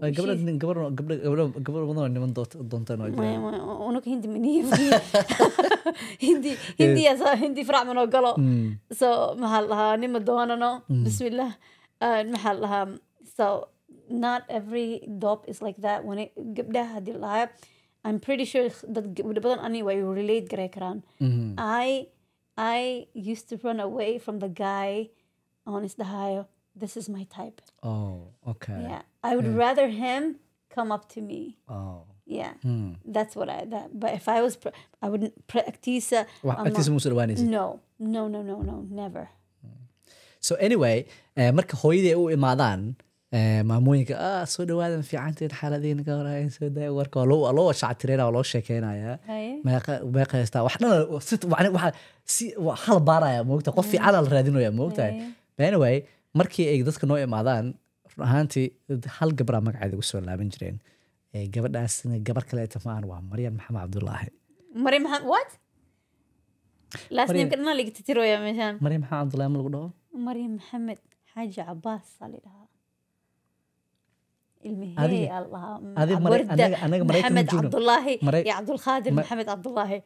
Speaker 2: gabdho
Speaker 1: badanoo niman doontaanunaka
Speaker 2: hindi <laughs> hindi eh. hindi hindi farac manoo galo mm. so maxaa lahaa nima doonano mm. bismillah maxaa lahaa so not every dop is like that when gabdhaha haddii lahaa i'm pretty sure dad gabdho badan ani way relate garay karaan mm-hmm. i i used to run away from the guy on isdhahayo this is my type.
Speaker 3: Oh, okay. Yeah, I would mm.
Speaker 2: rather him come up to me.
Speaker 3: Oh. Yeah, mm.
Speaker 2: that's what I that. But if I was, pr- I wouldn't practice. Uh, Wax agtiisa musu dhawaan isid. No, no, no, no, no, never. Hmm.
Speaker 1: So anyway, uh, marka hooyadii u imaadaan eh, maamooyinka ah soo dhawaadan fiicanteed xaaladiina ka horayn soo daa warka loo loo shactireyna loo sheekeynayaa meeqa meeqa heystaa wax dhan si hal baaraya moogta qof fiican la raadinaya moogtahay but anyway markii ay dadka noo imaadaan run ahaantii hal gabraa magaceeda ugu soo laaban jireen gabadhaasna gabar kale tamaan waa maryan maxamed cabdulaahi
Speaker 2: maryan maxamed what laasniimkadhana laga titiroya meeshaan
Speaker 1: maryan maxamed cabdulaahi ma lagu dhaho
Speaker 2: maryan maxamed xaaji cabaas aa la dhahaa mm, iyo cabdulqaadir maxamed cabdulaahi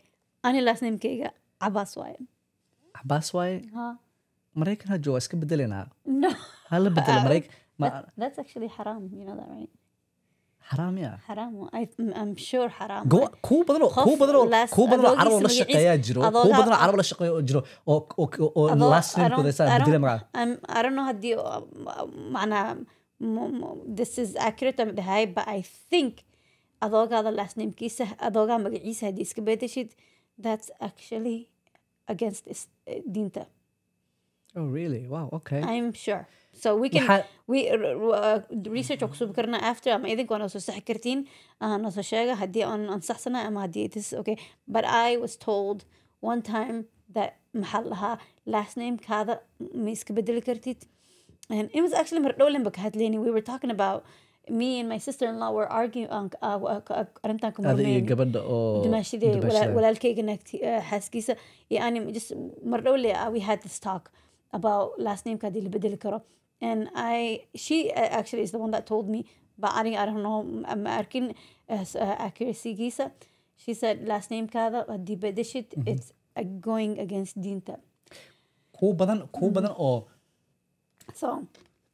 Speaker 2: ani laasniimkayga cabaas waaye
Speaker 1: cabaas waaye maraykan ha jooga iska bedelanaa hala bedela maraykan
Speaker 2: That's actually haram, magaciisa hadii iska bedeshid that's actually against diinta
Speaker 1: Oh really? Wow. Okay. I'm
Speaker 2: sure. So we can Waxa... we uh, research waxaan karnaa after ama idink waan soo saxi kartiin aan soo sheega haddii aan aan saxsanaa ama haddii it is okay. But I was told one time that maxaa lahaa last name kaada ma iska bedeli kartid. And it was actually mar dhow lanba ka hadlayni. We were talking about me and my sister-in-law were arguing arrintan ka murmeen
Speaker 1: gabadha oo dhimashadeeda
Speaker 2: walaalkeyga xaaskiisa iyo just mar dhow we had this talk about last nameka hadii la bedeli karo and i she uh, actually is the one that told me but aniga i don't know ma arkin uh, uh, accuracygiisa she said last namekaada hadii bedeshid mm -hmm. it's going against diinta
Speaker 1: kuwa badan kuwa mm-hmm. badan oo
Speaker 2: so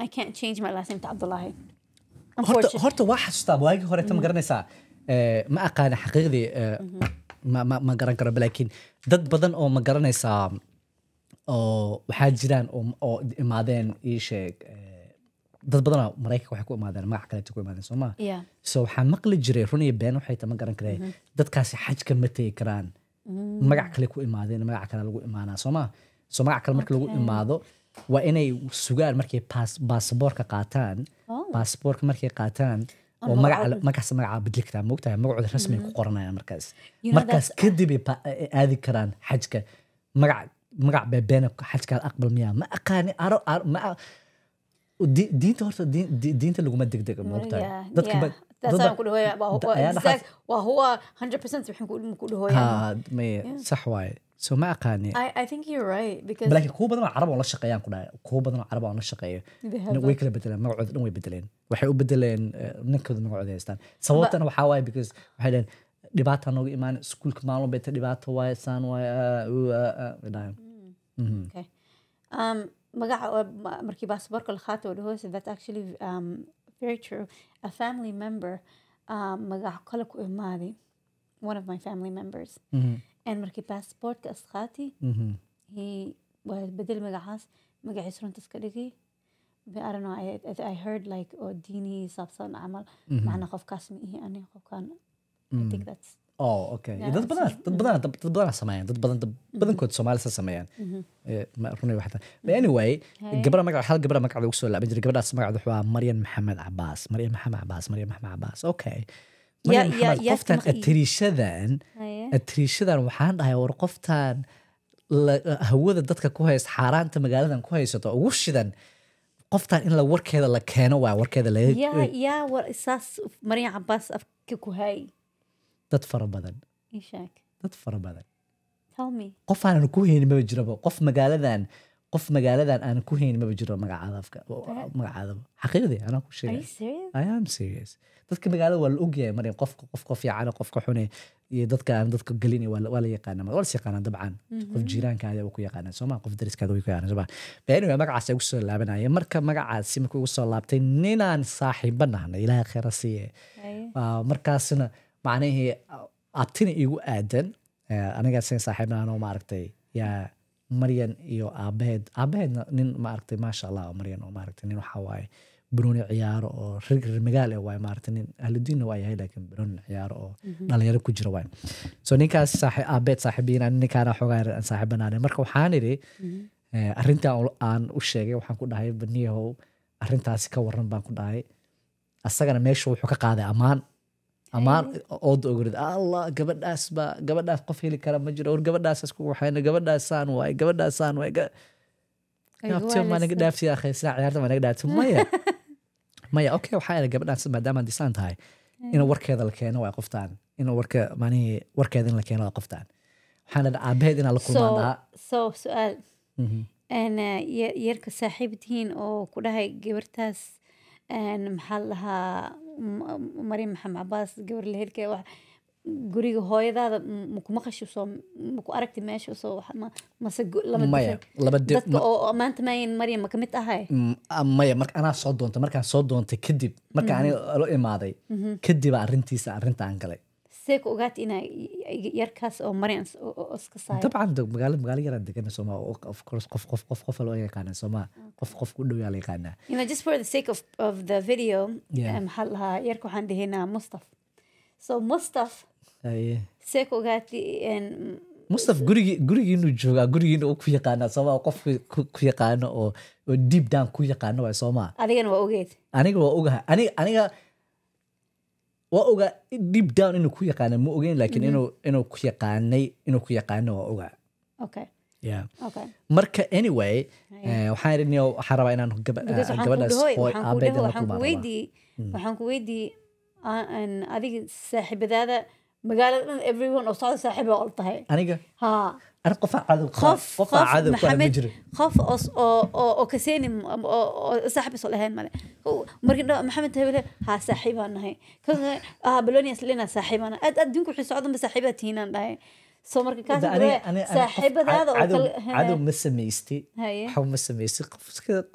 Speaker 2: i can't change my last name to cabdullahi
Speaker 1: horta waa xasuustaa waagii horeeta ma mm-hmm. garanaysaa ma aqaana xaqiiqdii mm-hmm. ma garan karo laakiin dad badan oo ma garanaysaa oo waxaa jiraan oo imaadeen ii sheeg dad badanaa maraykanka waxay ku imaadeen magac kaleeta ku imaadeen sooma so waxaa maqli jiray runiya been waxay ta garan karee mm-hmm. dadkaasi xajka ma tegi karaan mm. magac kale ku imaadeen magac kale lagu imaanaa sooma so magac kale marka lagu imaado waa inay sugaan markay baasaboorka qaataan oh. baasaboorka markay qaataan oo magacaas magacaa bedli karaa moogtahay magacooda rasmi mm-hmm. ku qoranayaan markaas markaas uh, kadib aadi karaan xajka magac magac bebeena xajkaad aqbal miyaa ma aqaani aro ma diinta horta diinta laguma degdega moogtahay dadka sax waaye so ma aqaani kuwa badan carab oo la shaqeeyaan ku kuwa badan carab oo la shaqeeyo way kala bedeleen magacooda dhan way bedeleen waxay u bedeleen ninkooda magacooda haystaan sababtana waxaa waaye because waxay dhaheen dhibaataa nooga imaan iskuulka maalmo bay ta waaye saan waaye
Speaker 3: Mm-hmm.
Speaker 2: Um, magaca uh, markii baasaboorka la qaato oo dhahoosa that actually um, very true a family member um, magac kale ku imaaday one of my family members mm -hmm. and markii baasaboortka isqaati mm -hmm. he waa bedel magacaas magaciis runta iska dhigay I don't know I, I heard like oo oh, diinihii saabsan camal mm-hmm. macna qofkaas I think mm. that's oo okay dad badan
Speaker 1: dad badan dad badan sameeyaan dad badan dad badankood Soomaalida sameeyaan ma runay anyway gabadha magac hal gabadha magac ugu soo laaban jiray gabadhaas magac wuxuu ahaa Maryam Maxamed Abbas Maryam Maxamed Abbas Maryam Maxamed Abbas okay qoftan atriishadan atriishadan waxaan dhahay war qoftan hawada dadka ku haysta xaaraanta magaaladan ku haysato ugu shidan qoftan in la warkeeda la keeno waa warkeeda laga
Speaker 2: war isaas Maryam Abbas afka ku hay
Speaker 1: dad fara badan dad fara badan qof aanan ku hayni maba jiraba qof magaaladan qof magaaladan aanan ku hayni maba jiro magacaadaba xaqiiqdii anaa ku
Speaker 3: sheegay
Speaker 1: dadka magaalada waa la ogyahay mar qofka qofka fiicane qofka xune iyo dadka aan dadka gelin waa la yaqaana waa las yaqaana dabcan qof jiiraankaada waa ku yaqaana sooma qof dariskaada way ku yaqaana sooma beenawe magacaas ugu soo laabanaya marka magacaasi markuu ugu soo laabtay ninaan saaxiiba nahna ilaaha khayra siiye markaasna macnihii atina iigu aadan aniga sin maaragtay yaa maryan iyo aabaheed aabaheedna nin maaragtay maasha allah maryan oo maaragtay nin waxaa waaye banooni ciyaaro oo reer magaal eh waay maaragtay nin ahludiinna waa yahay laakiin banooni ciyaaro oo mhm. dhalinyaro ku jira waay so ninkaas saaxi aabeed saaxiibiina ninkaana xoogaa saaxiibanaane marka waxaan idhi mhm. arrintan aan u sheegay waxaan ku dhahay baniyahow arrintaasi ka waran baan ku dhahay asagana meesha wuxuu ka qaaday ammaan amaan ood ogrid allah gabadhaasba gabadhaas qof heli kara ma jiro war gabadhaasaskuwaxayna gabadhaasaan waay gabadhaasaan waay managa dhaafti maya <laughs> maya okay waxaa yala gabadhaas maadaama disaan tahay in warkeeda la qoftaan in warka manihii warkeeda in qoftaan waxaan aabaheed inaa la
Speaker 2: kulmaan mhm. yarka saaxiib tihiin oo ku dhahay gabartaas maxaa lahaa Maryam Maxamed Cabaas gawar laherke wax guriga hooyadaada makuma qashi maku aragti meesha usoo mase maya dadka oo maanta maayan maryam makamid ahay mm,
Speaker 1: ah, maya marka anaa soo doonta markaan soo doontay kadib marka mhm. aniga lo imaaday mhm. kadibaa arrintiisa arrintaan galay
Speaker 2: seeka ogaat inaa yarkaas oo mareen iska saay
Speaker 1: dabcan magaalo magaalo yaraan degana sooma of course qof qof qof qofa loo yaqaana sooma qof qof ku dhowyaa la yaqaanaa
Speaker 2: you know just for the sake of of the video maxaa um, lahaa yarka waxaan dhahaynaa mustaf so mustaf ah, seeka ogaati
Speaker 1: mustaf gurigi gurigiinuu joogaa gurigiinu ku yaqaana sooma qof ku yaqaano oo oo deep down ku yaqaano waay sooma
Speaker 2: adigana waa ogeed
Speaker 1: aniga waa ogaha aniga aniga waa ogaa deep down inuu ku yaqaana ma ogeyn laakiin mm-hmm. inuu ku yaqaanay inuu ku yaqaana waa
Speaker 2: ogaa
Speaker 1: marka anyway eh, waxaan waxaan rabaa inaan ah, gabadhaaswaxaan
Speaker 2: mm. ku weydii ah, adiga saaxiibadaada magaalada dhan everyone oo socda saaxiib oo tahay aniga haa
Speaker 1: qof
Speaker 2: oo kaseynin saaxibis oo lahayn male markindha maxamed hebele haa saaxiibaan nahay balonias lena saaxiibaan aad adduunka wixii socdanba saaxiibaa tihinaan dhahay soo marka kaasaaxiibadaada cadow ma samaystay waxaa
Speaker 1: ma samaystay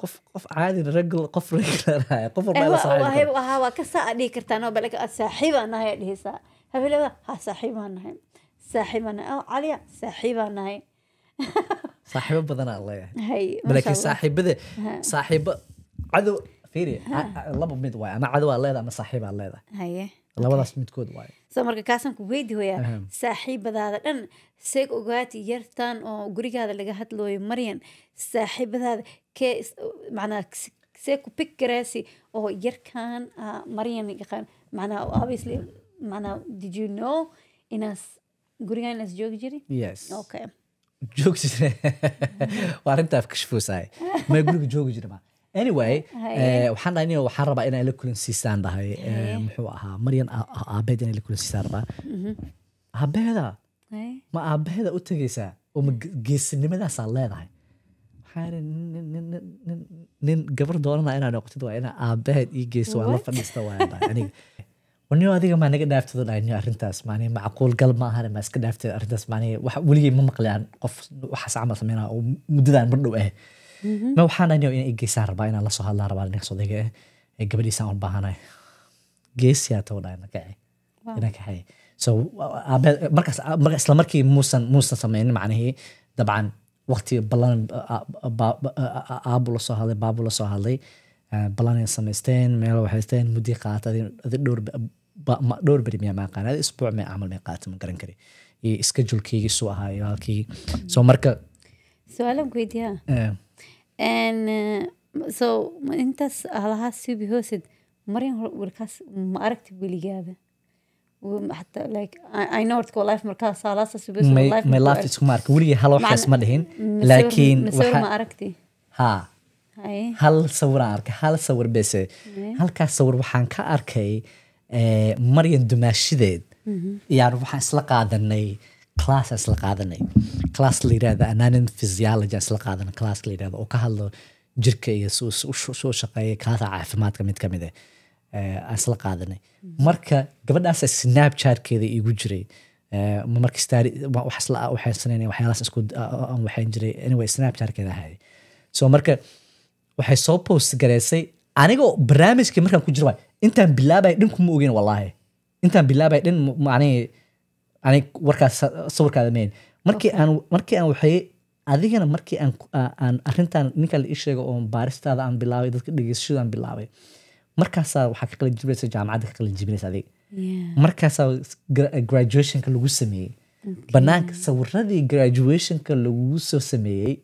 Speaker 1: qof qof caadin ragl qof raglaraya qof walbaa
Speaker 2: ahaa waa kasaa aa dhihi kartaa noo balaka saaxiibaan nahay aa dhihaysaa habeleba haa saaxiibaan nahay saaxiibaan nahay oh, caliya saaxiibaan
Speaker 1: <laughs> saaxiibo badanaa leeyahay
Speaker 2: laakiin saaxiibada
Speaker 1: saaxiibo cadow fiiri laba mid waaye ama cadowaa leedahay ama saaxiibaa leedahay labadaas midkood waaye
Speaker 2: so marka kaasaan ku weydi hoyaa saaxiibadaada dhan seeg ogaati yartan oo gurigaada laga hadlooyo maryan saaxiibadaada kee macnaa see ku pikaraasi oo yarkan ah, maryan yaqaan macnaa obviously macnaa did you know inaas gurigaan laas joogi jiri joogi
Speaker 1: jire <laughs> kashfuusahay ma guriga joogi jira ma anyway eh, waxaan dhahay nin waxaan rabaa inay la kulansiisaan dhahay eh, muxuu ahaa maryan aabeed inay la kulansiisaan rabaa
Speaker 3: mm-hmm.
Speaker 1: aabeeda ma aabaheeda u tegaysaa oo ma geesinimadaasaan leedahay nin gabar doonana inaa noqotid waa inaa aabaheed ii geyso waa la fadhiista waa <laughs> aniga warnimo adiga maa naga dhaaftado dhahayni arintaas maani macquul gal ma ahane maa iska dhaaftay arrintaas maani wax weligay ma maqlayaan qof waxaas camal sameynaa oo muddadan mardhow ah ma waxaan dhahni inaan geysaan rabaa inaan lasoo hadlaan rabaa ninka sodayga ah gabadhiisaan un geesiyaa taw dhahay na kaci ina kaxay so markaas marka isla markii muusan muusan sameynin macnihii dabcan waqti ballan aabu lasoo hadlay baabu lasoo hadlay balanay samaysteen meel haysteen muddi qaata beri miyaa maaqaan adi isbuuc mee camal mee qaata ma garan kari iyo iskajulkeygii suu ahaa iyo halkii so marka
Speaker 2: su-aalan weydiyaa uh, so intaas lahaa subi hoosid marin warkaas ma aragti weligaaba my life
Speaker 1: arka weligii hal waxkaas ma dhihin laakiin haa hal sawiraan arkay hal sawir bese halkaas sawir waxaan ka arkay eh, maryan dumaashideed mm-hmm. yaan waxaan isla qaadanay class aan isla qaadanay class la yirahda ananin physiology aan isla qaadanay class la yirahda oo ka hadlo jirka iyo soo shaqeeya kaasa caafimaadka mid ka mid ah aan isla qaadanay mm-hmm. marka gabadhaas snapchatkeeda igu jiray markawaxaan sameynay waxyaalahaas isku ah, ah, waxaan jiray anyway snapchatkeeda ahaayay so marka waxay soo post garaysay aniga barnaamijkii markaan ku jira intaan bilaabay dhin kuma ogeyn walaahi intaan bilaabay dhin warkaas sawirkaada mayn markii aan markii aan waxay adigana markii aan arintan ninka la ii sheego oon baaristaada aan bilaabay dadka dhegeysashada aan bilaabay markaasaa waxaa ka qalin jibinaysa jaamacadda ka qalin jibinaysa
Speaker 3: adiga
Speaker 1: markaasaa graduationka lagu sameeyey banaanka sawiradii graduationka lagu soo sameeyey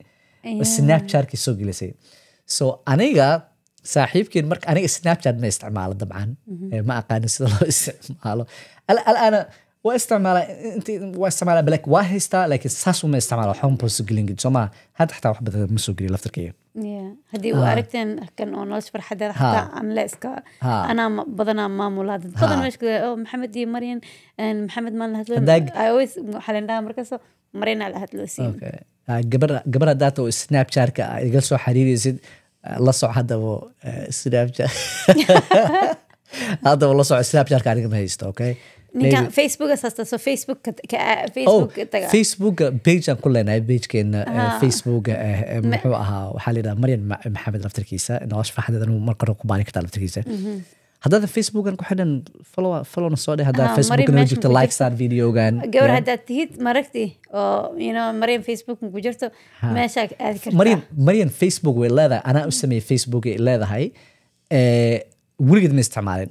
Speaker 3: snapcharkii
Speaker 1: soo gelisay so aniga saaxiibkeen marka aniga snapchat ma isticmaalo dabcan mhm. eh, ma aqaano sida loo <laughs> isticmaalo alaana waa isticmaala waa isticmaala waa haystaa laakiin saas uma isticmaala waxba ma soo gelin hadda xataa wax badan ma soo geliyo laftarkaya
Speaker 2: u ah. aragteen kan oo nolosha farxadeeda xataa aan la iska anaa badanaa maamulaa dad badan meesha oh, maxamed iyo maryan maxamed maan lahadloways waxaa lindhaha maryanaa lahadloo siin
Speaker 1: gabar ah, gabar haddaata oo snapchat-ka soo xiriiraysid la soco haddaba snapchat haddaba la soco snapchatka aniga ma haysto okay ninkaan
Speaker 2: facebooka sastaaso facebooka facebook taga
Speaker 1: facebooka page aan ku leenahay pagekeena facebooka ah muxuu ahaa waxaa la yidhaha maryan maxamed laftarkiisa noosh faxdeeda marka hore ku baarin kartaa laftarkiisa haddaada facebookan ku xidhan folowna soo dheh haddaa facebookna joogta like saar videogan gawar haddaad
Speaker 2: tihid maragti oo maryan facebookan ku jirto meeshaa aadi kartaa
Speaker 1: maryan facebook way leedahay anaa u sameeyey facebook ay leedahay weligeed ma isticmaalin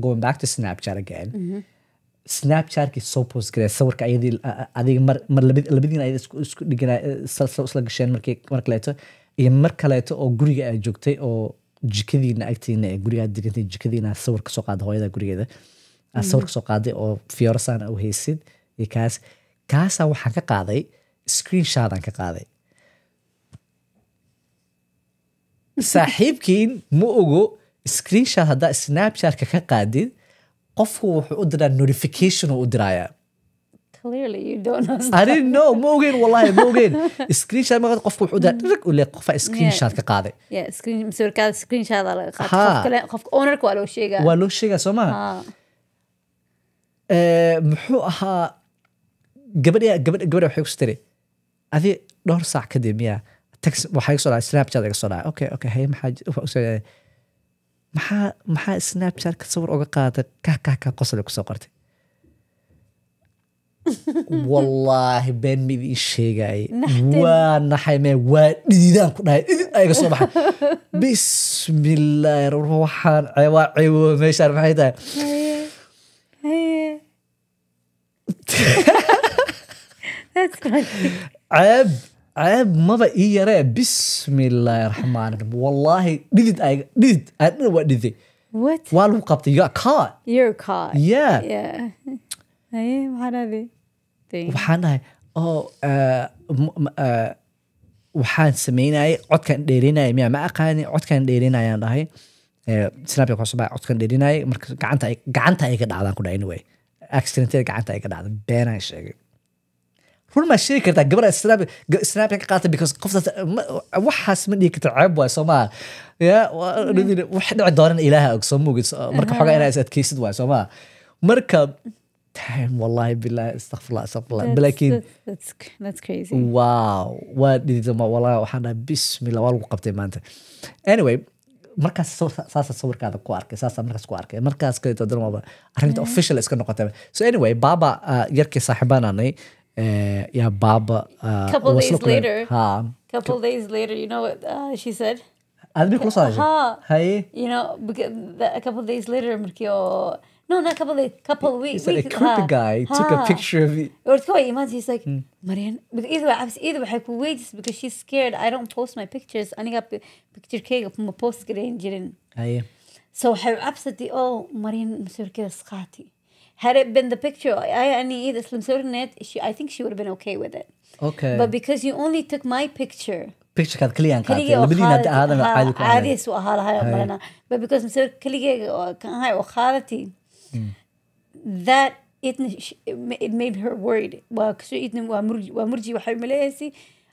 Speaker 1: going back to snapchat again mm -hmm. snapchatkii soo postgareen sawirka ayadii uh, uh, mar labadiina ay isku dhiganisla gasheen mar uh, kaleeto iyo mar kaleeto oo guriga ay joogtay oo jikadiina agtiina ee gurigaa degantay jikadiina sawir kasoo qaada hooyada gurigeeda sawir ah, kasoo mm-hmm. qaaday oo fiyorasan u haysid iyo kaas kaasaa waxaan ka qaaday screenshotaan ka qaaday <laughs> saaxiibkiin ma ogo screenshot haddaa snapcharka ka qaadid qofku wuxuu u diraa notification u diraaya ani no ma <laughs> ka qaaday
Speaker 2: sawirkaada screenshot laga qaaday qofka
Speaker 1: eh, muxuu ahaa gabadha gabadha tiri adi dhowr saac kadib miya text waxaa iga soo dhaca snapchat iga soo dhaca okay okay hey maxaa maxaa maxaa snapchat ka sawir uga qaada kahkahka qosle kusoo qortay <laughs> wallaahi been mid idin sheegaay waa naxay me waa dhididaan ku dhahay dhidid ayaga soo baxay <laughs> bismillahi rabba waxaan ceebaa ceeboba meeshaan maxay tahay <laughs> ceeb maba ii yaree bismillaahi raxmaan raxiim wallaahi dhidid ayga dhidid aadhina waa dhiday waa lagu qabtay you <laughs>
Speaker 3: waxaan dhahay
Speaker 1: oo oh, uh, uh, waxaan sameynayay codkan dheerinaya miyaa ma aqaani codkan dheerinayaan dhahay eh, snapchat kasoo baa codkaan marka gacanta gacanta ay dhacdaan ku dhahay anyway accidentada gacanta ayga dhacda beenaan sheegay run maa sheegi kartaa gabar snabka ka qaata because qoftaas waxaas ma dhihi karta ceeb waay soo maaha mm-hmm. wax dhici doonan ilaaha og soo moogid marka uh-huh. xogaa inaa is adkeysid waay soo marka time wallahi bilahi astaqfirullah astaqfirullah laakiin wow waa dhidid wallahi waxaan dhahay bismillah waa lagu qabtay maanta anyway markaas saasa sawirkaada ku arkay saasa markaas ku arkay markaas kaleeto arrinta mm-hmm. official iska noqotay so anyway baaba ah, yarkii saaxiibaananay uh, eh, yeah, Baba. Uh, couple days later. Ha.
Speaker 2: Couple days later, you know what uh, she said? I'll close. Ha. Hey. You know, because a couple days later, Merkio. No, not a couple days, couple weeks. It's like a creepy ha. guy ha. took a picture of it. Or it's quite he's like, Marianne. Hmm. Marian, either way, I was either way, wait just because she's scared. I don't post my pictures. I got picture cake from a post. So I absolutely, oh, Marianne, مسير كذا سقعتي. had it been the picture I يعني إذا سلمسورنت she I think she would have been okay with it okay but because you only took my picture
Speaker 1: bicturekaad keliya aan qaatay labadiina aadan caadi ku ahayd caadi soo ahaa hayo marana
Speaker 2: but because مسوي كلية كان هاي وخالتي that it it made her worried وكسو إتن ومرجي ومرجي وحي ملاسي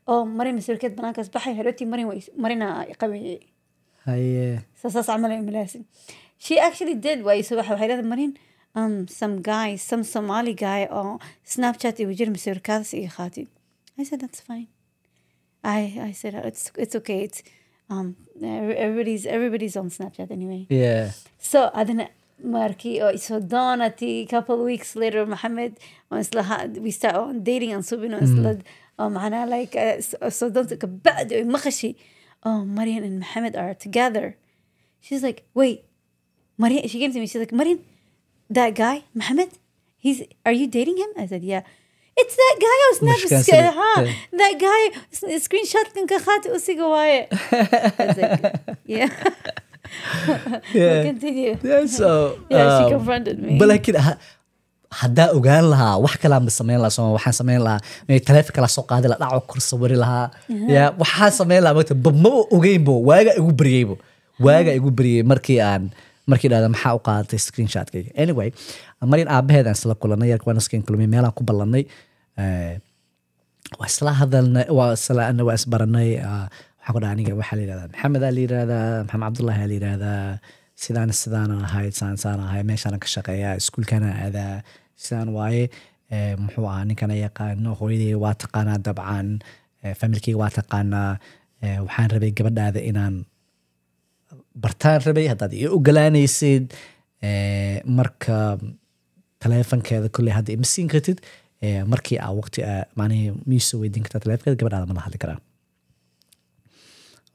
Speaker 2: أو مريم مسويكات بناكس بحي هلوتي مريم مرينا قوي هاي ساساس عملي ملاسي she actually did واي سو بحي وحي مريم um, some guy, some Somali guy, or Snapchat يوجير مسير كارس إخاتي. I said that's fine. I I said it's it's okay. It's um everybody's everybody's on Snapchat anyway. Yeah. So I didn't. know, ماركي او so A couple weeks later محمد we start on dating and so and I like uh, so دونتك بعد مخشي oh Marian and Mohammed are together she's like wait Marian she came to me she's like Marian that guy, Mohammed? He's are you dating him? I said, yeah. It's that guy oo snap ها that guy screen shot kan ka qaat usiga waaye. <laughs> Yeah. <laughs> yeah. continue. Yeah, so, <laughs> yeah, she um, confronted me.
Speaker 1: Balakin haddaa ogaan lahaa wax kalaa ma samayn lahaa soma waxaan samayn lahaa taleefonka la soo qaadi lahaa dhaco kor sawiri lahaa uh-huh. ya waxaan samayn lahaa magta bab maba ogeynbo waagaa igu baryeybo waagaa uh-huh. igu baryey markii aan markii dhahda maxaa u qaadatay screenshotkayga anyway mar in aabaheedaan isla kulanay yarka waan iskan kulmay meelaan ku ballanay waa isla hadalnay waa isla waa isbaranay waxaa ku dhaha aniga waxaa la yidhahdaa maxamed aa la yirahdaa maxamed cabdullahi aa la yidhahdaa sidaan sidaana ahay saan saan ahay meeshaana ka shaqeeyaa iskuulkana aadaa sidaan waaye muxuu ahaa ninkana yaqaano hooyadayga waa taqaanaa dabcan familkiiga waa taqaanaa waxaan rabay gabadhaada inaan bartaan rabay haddaad ii ogolaanaysid eh, marka taleefankeeda kolley hadda ima siin kartid eh, markii aa waqti eh, macnihii miisoo weydiin kartaa taleefankeeda gabadhaada ma la hadli karaa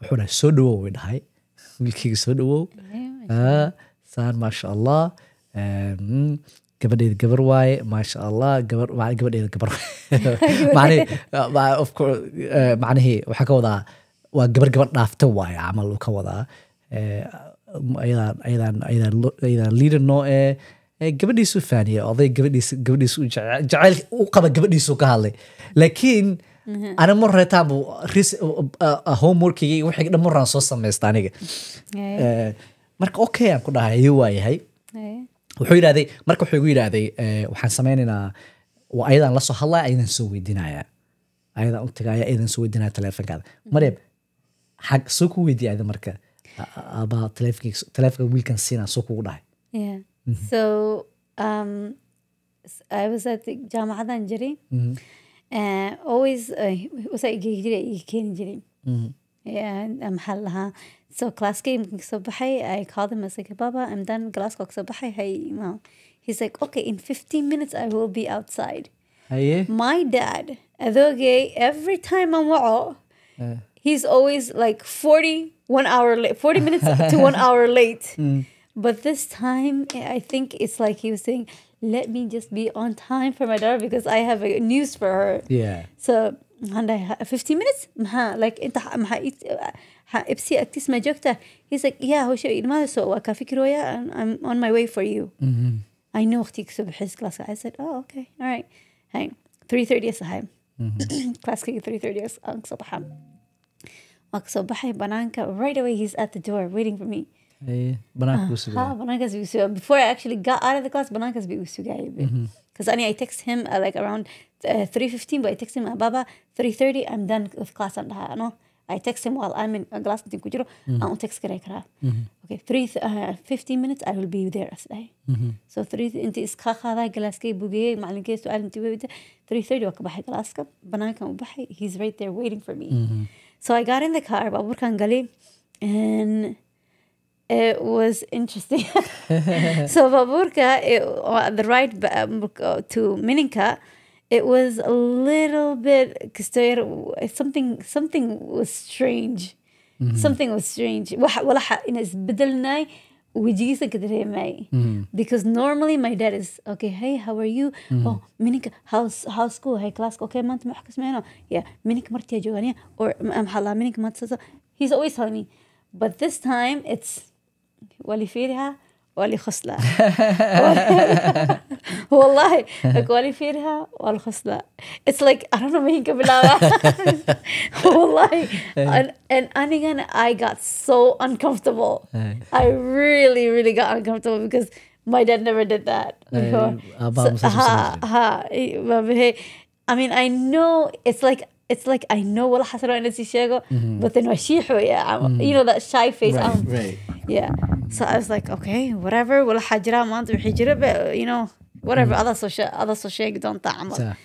Speaker 1: wuxuu dhahay soo dhawow way dhahay wiilkeyga soo dhawow ah, saan maasha allah gabadheeda gabar waaye maasha allah gabadheeda gabar <laughs> macnihii waxaa ka wadaa waa gabar gabar dhaafta waaye camal uu ka wadaa Eh, ayadaan liader noo ee eh, eh, gabadhiisu faaniya oday gabadhiis gabadhiis jacayl u qaba gabadhiisu ka hadlay laakiin mhm. ana mar reetaabu uh, uh, uh, homeworkiga iyo wixii dhan maraan soo samaysta aniga marka okay aan ku dhahay iyo waa yahay wuxuu yidhahday marka wuxuu igu yidhahday waxaan samaynaynaa waa ayadaan la soo hadlaya ayadaan soo weydinaya ayadaan u tagaya ayadaan soo weydinaya teleefonkaada mareeb xag mhm. soo ku weydiya ayada marka aabbaha taleefonka wiilkan siina soo kugu dhahay
Speaker 2: mhm. so um, I was at jaamacadan jiray uh, always so classka imkan kasoo baxay I baba I'm done kasoo baxay hay email he's like okay I will be outside dad adoogay eh, every time aan waco he's always like 40 one hour late 40 minutes <laughs> to one hour late mm. but this time i think it's like he was saying let me just be on time for my daughter because i have a news for her yeah so 15 minutes like انت حابسي تسمع جوكتا he's like yeah هو شيء ما سوى كافيك رؤيا I'm on my way for you mm-hmm. I know اختك صبح كلاس I said oh okay all right hey 3:30 صحيح كلاس 3:30 صباحا waa kasoo baxay banaanka right away he's at the door waiting for me
Speaker 1: ah, ah,
Speaker 2: before I actually got out of the class banaankaas ba igu because I text him uh, like around uh, 3.15 but I text him ah, Baba 3.30 I'm done with class And dhahaa no I text him while I'm in class. glass intiin ku jiro aan u text mm-hmm. okay 3 uh, 15 minutes I will be there as dhahay mm-hmm. so 3 intii iska class. galaaskay 3.30 he's right there waiting for me mm -hmm. So I got in the car, baabuurkan galay, and it was interesting. <laughs> so Baburka, it, uh, the ride um, to Mininka, it was a little bit something something was strange. Mm -hmm. Something was strange. Wijisa kitere mai. Because normally my dad is okay, hey, how are you? Mm. Oh, minik how's how's school? Hey, class okay, month. ma xkas Yeah, minik martia jogania or am hala minik matsasa. He's always telling me. But this time it's ولي ولخصلة
Speaker 3: <laughs>
Speaker 2: والله أقولي فيها والخصلة it's like I don't know مين قبل <laughs> والله and, and and again I got so uncomfortable I really really got uncomfortable because my dad never did that before
Speaker 3: so, ha,
Speaker 2: I mean I know it's like it's like I know what حصل أنا نسي شيء but then وشيحه yeah I'm, mm. you know that shy face right, um, right. yeah so I was like, okay, whatever, Hijra month maanta Hijra, but you know, whatever, mm. Other social, other social don't doontaa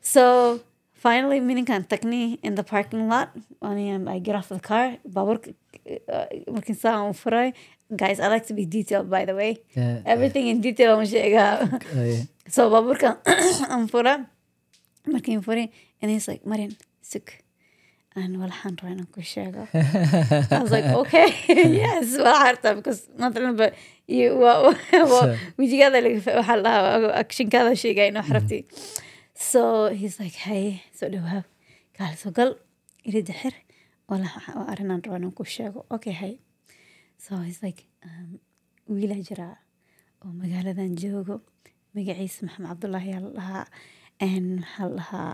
Speaker 2: So finally, meaning can take me in the parking lot. I, mean, I get off the car, baabuurka uh, markin saa on furay. Guys, I like to be detailed by the way. Yeah, Everything yeah. in detail aan sheegaa. Oh, yeah. So baabuurka aan <coughs> fura, for furi, and he's like, Marine, suk. and well, hand ran Uncle Shago. I was like, okay, <laughs> yes, well, hard because مثلا ب you وجهada waxa la dhahaa actionkaada sheegayno xarabtii so he's like hey soo dhawaab kaal soo gal ila dixir wala arrin aan rabaa inaan kuu sheego okay hey so he's like um, wiilaa jiraa oo oh magaaladan joogo magaciisa maxamed cabdullaahi yaa la dhahaa and maxaa la dhahaa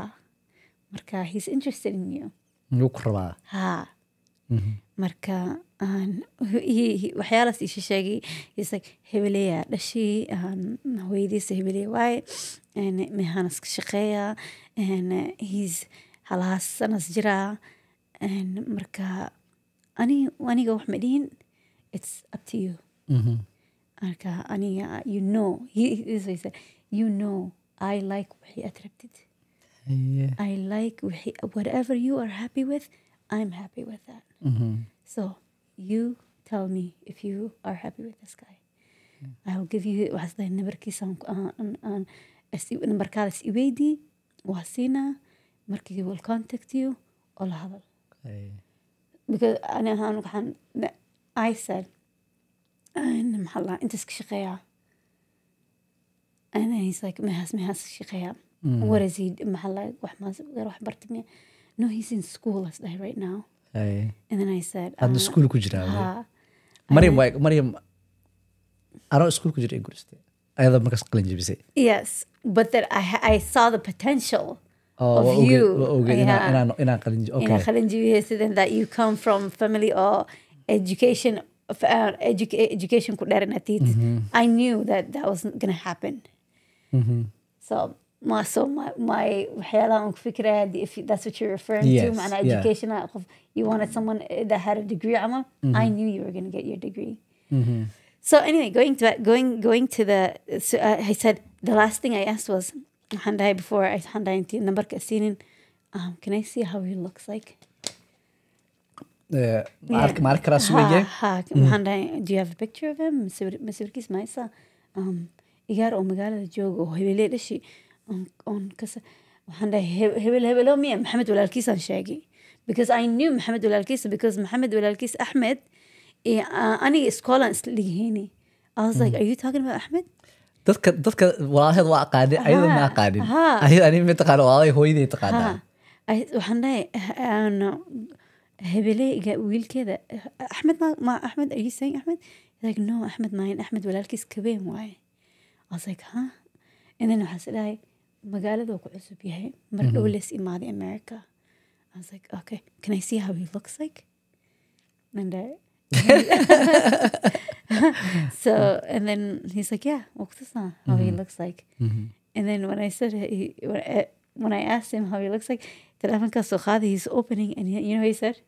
Speaker 2: marka he's interested in you lagu rabaa haa mhm. marka <laughs> waxyaalas ishasheegay isag hebeleya dhashii hooyadiisa hebeleya waay mehanas shaqeeya hiis halahaas sanas jiraa marka aniga wax ma dhihin its upto you mhm. marka aniga you know you know i like waxay aad yeah. I like whatever you are happy with I'm happy with that mm -hmm. so you tell me if you are happy with this guy yeah. I'll give you waxasdahay nabarkiisa aan aan nabarkaada is will contact you oo la hadal because ani ahaan waxaan I said maxaa inta iska shaqeeyaa and he's like maxaas maxaas shaqeeyaa Mm. What is he? Mahala, waxbarta miya? No, he's in school right now. Aye. And then I said, Hadda school ku jiraa.
Speaker 1: Maryam waa Maryam anoo uh, school ku jira guriste. Ayada markaas qalin jebisay.
Speaker 2: Yes, but that I I saw the potential. Oh, of you. Okay. Yeah. Inaan qalin jebiyo. Inaan qalin jebiyo sidan that you come from family or education uh, educa education ku dheeranatid. Mm-hmm. I knew that that was going to happen. Mm -hmm. So so my, my حيلة فكرة if that's what you're referring yes, to معنى education you wanted someone that had a degree mm-hmm. I knew you were going to get your degree mm-hmm. so anyway going to going going to the so, uh, I said the last thing I asked was Handai before I Handai انت the سنين um, can I see how he looks like
Speaker 3: معركة معركة رسمية ها
Speaker 2: do you have a picture of him um, on on كسر وحن هبل هبل لهم يا محمد ولا الكيس شاقي because I knew محمد ولا الكيس because محمد ولا الكيس أحمد أنا سكولانس اللي هني I was like are you talking about أحمد
Speaker 1: dadka dadka walaasheed waa aqaanay ayada ma aqaanin ayada ani ma taqaano walaalay hooyaday
Speaker 2: taqaanaa waxaan dhahay hebele wiilkeeda axmed ma axmed are you saying axmed like no axmed maahin axmed walaalkiis kabeen waaye i was like huh and then waxaas dhahay magaalada ku cusub yahay mar mhm. dhow lees imaaday america i was like okay can i see how he looks like and I, <laughs> so and then he's like yeah how mm-hmm. he mhm. looks like mm-hmm. and then when i said he, when, I, uh, when i asked him how he looks like telefonka soqaada he's opening and he, you know he said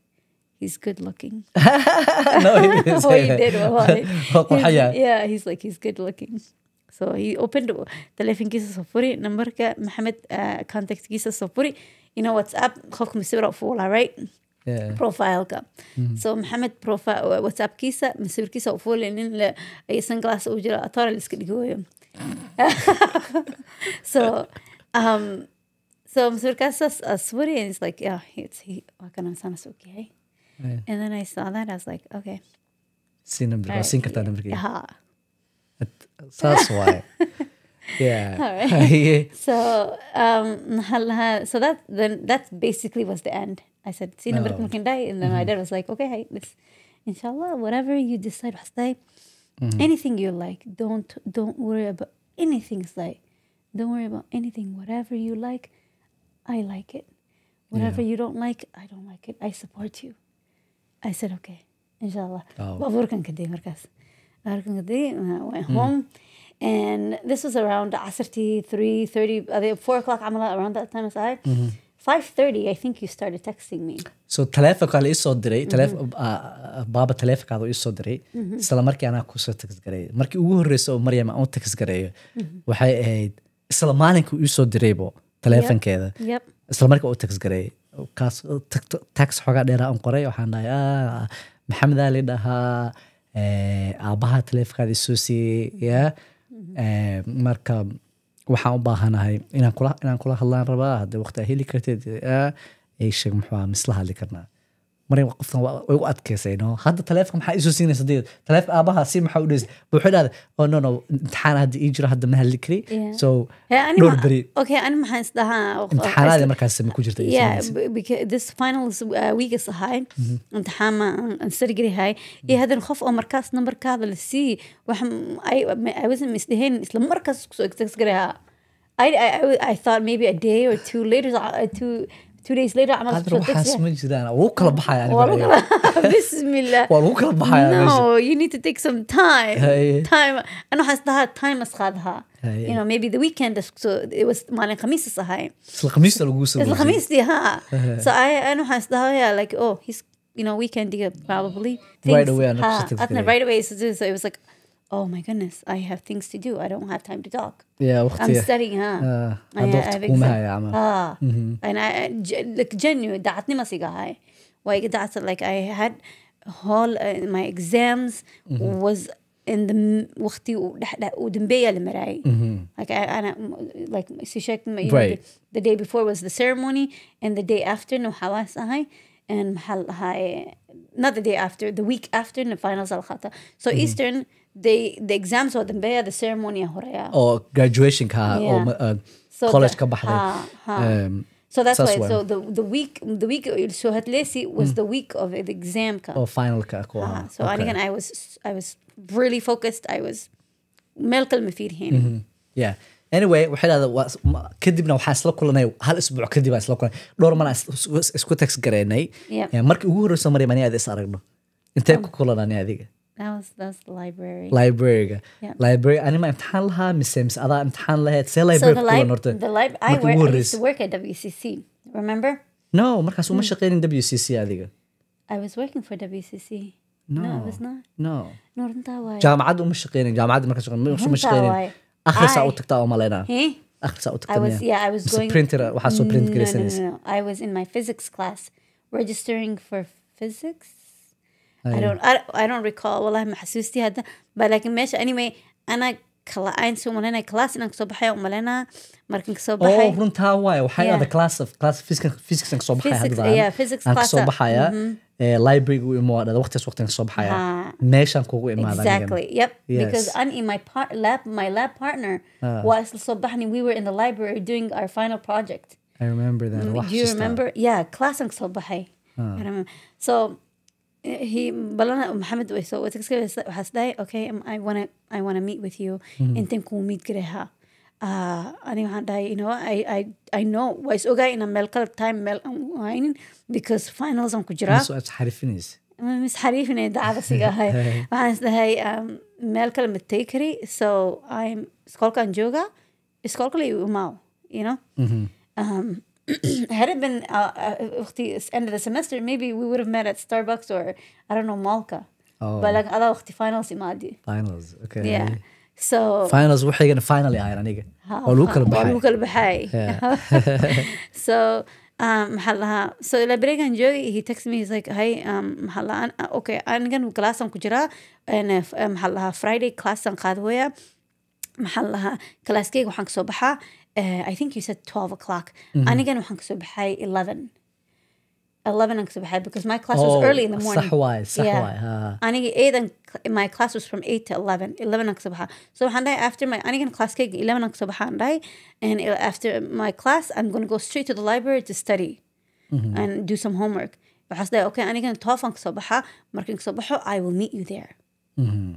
Speaker 2: he's good looking. <laughs> no, he didn't <laughs> oh, say that. He did, well, he, yeah, he's like he's good looking so he opened taleefankiisa soo furi nambarka maxamed uh, contactkiisa soo furi you know whatsapp qofka masawira u fuulaa right Yeah. Profile, profileka mm -hmm. so maxamed whatsappkiisa masawirkiisa u fuuli nin aysan glass uu jiro atoora laiska dhigooyo so um, so masawirkaas saas uh, furi and it's like yeah, it's, he, waa kana sanas Yeah. and then i saw that i was like okay
Speaker 1: si nambarka siin kartaa
Speaker 2: nambarkiha
Speaker 3: that's why. <laughs> <laughs> yeah.
Speaker 2: so um, so that then that basically was the end. I said, "See, number oh. can die," and then mm -hmm. my mm-hmm. dad was like, "Okay, this, inshallah, whatever you decide, wasday, mm -hmm. anything you like, don't don't worry about anything, like, don't worry about anything. Whatever you like, I like it. Whatever yeah. you don't like, I don't like it. I support you." I said, "Okay, inshallah." Oh. Uh, home. And this was around 3, 4 o'clock عملا around that time I. Mm -hmm. 5:30 I think you started texting me.
Speaker 1: So taleefanka la isoo diray, baaba taleefankaada u anaa kusoo text gareeyo. Markii ugu horreysay oo Maryam aan u text gareeyo, waxay ahayd isla maalinka u isoo diraybo taleefankeeda. Isla text gareeyay. Kaas text xoogaa dheer aan qoray waxaan dhahay, "Ah, Ali dhahaa Eh, aabaha taleefkaada isoo siiyey eh, marka waxaan u baahanahay inaan kula hadlaan rabaa hadde waqti a heli kartid karteed eh, sheeg muxuu hadli karnaa maryan qofkan u adkeysay hadda taleefonka maxaa isu siinaysa dee taleefon aabaha si maxaa u dheysa wuxuu dhahda oh no imtixaan hadda ii jiro hadda ma hadli kari so dhowr
Speaker 2: okay ani maxaan is dhahaa
Speaker 1: markaas ma ku jirta
Speaker 2: this finals uh, weegas ahaay mm-hmm. imtixaan ma ansargarihay mm-hmm. iyo hadan qof oo markaas nambarkaada la sii wax i wasn't isdhahayn isla markaas kusoo exasgarayaa I, I, I thought maybe a day or two later, uh, two two days later I'm not sure Bismillah <laughs> no you need to take some time time أنا the time أسخذها you know maybe the weekend so it was معنى الخميس so I know. yeah like oh he's you know weekend probably right away right away so it was like oh my goodness, I have things to do. I don't have time to talk. Yeah, I'm studying huh? آه. عندها تقوم هاي عمل. And I like genuine دعتني مصيقة Like that's like I had all uh, my exams mm-hmm. was in the وقتي ودنبية المراي. Like I, أنا like استشكت you know, right. the, the day before was the ceremony and the day after no حواس هاي. and محل هاي not the day after the week after the finals الخطا so mm -hmm. Eastern exams oo dambeeya the ceremony horeya oo
Speaker 1: graduationka oo uh, college ka baxday um, So that's why. So
Speaker 2: the the week the week so Hatlesi was mm. the week of the exam ka. Oh, final ka ako. Uh, so okay. anigan I was I was really focused. I was meel kalma fiirheen. Mm mm-hmm.
Speaker 1: Yeah. anyway waxay dhahdaa kadibna waxaan isla kulanay hal isbuuc kadib aan isla kulanay dhowr man isku tax garaynay markii ugu horreysa maryam ani aad is aragno intee ku kulanani adiga
Speaker 2: libraryga
Speaker 1: library anima imtixaan lahaa mise mise adaa imtixaan lahayd see library kulan horta markii ugu
Speaker 2: horreysay
Speaker 1: no markaas uma hmm. shaqeynin w c c adiga jaamacadda uma shaqeynin jaamacadda markaa uma shaqeynin akhrisaa u tagtaa oo malaynaa akhrisaa u tagtaa mise printer waxaa soo print
Speaker 2: garaysanaysa registering for physics I don't recall wallahi ma xasuustii hadda ba laakiin meesha anyway anaa kala-ayn soo malaynaya class inaan kasoo baxay u malaynaa markan kasoo baxay oh,
Speaker 1: runtaa waay waxay ada class of class physics aan kasoo baxaya mm-hmm. eh, haddaan kasoo baxaya library u imaada waqtigaas waqtigan kasoo baxaya meeshaan kugu imaada exactly yep yes. because
Speaker 2: an in my part lab my lab partner uh. Ah. waa isla soo baxni we were in the library doing our final project
Speaker 1: I remember that. Mm, do you remember?
Speaker 2: Yeah, class aan kasoo baxay. Uh. So Eh, he balan maxamed weyso waxaas dhahay okay um, i wanna i wanna meet with you mm-hmm. intan kuu miid gareha aniga ah, waxaan dhahay you know i i i know waa is ogaay inaan meel qalad time meel aan um, u haynin because finals aan ku jiraa misxariifinay dacada siga ahay waxaan is dhahay meel kale ma tagi kari so im iskoolkaan joogaa iskool kale imaaw you know mm-hmm. um, <clears throat> had it been uh, uh, اختي uh, end of the semester maybe we would have met at Starbucks or I don't know Malka oh. but like ada finals imaadi
Speaker 1: finals okay yeah
Speaker 2: so finals
Speaker 1: waxaygana final ahayn aniga oo lagu kala baxay lagu
Speaker 2: kala baxay so um maxaa lahaa so ilaa bereegan joogay he text me he's like hey um maxaa lahaa okay anigan classaan ku jiraa maxaa lahaa friday classaan qaadahooya maxaa lahaa classkeyga waxaan kasoo baxaa Uh, I think you said 12 o'clock. Anigan waxaan kasoo baxay 11. 11 aan kasoo because my class was oh, early in the morning. Sax
Speaker 3: waay, Yeah, waay.
Speaker 2: Aniga eedan my class was from 8 to 11. 11 aan kasoo So waxaan after my anigan classkayga class aan eleven baxaa aan dhahay and after my class I'm going to go straight to the library to study mm -hmm. and do some homework. Waxaas dhahay okay anigan 12 aan kasoo baxaa markaan kasoo I will meet you there. Mm -hmm.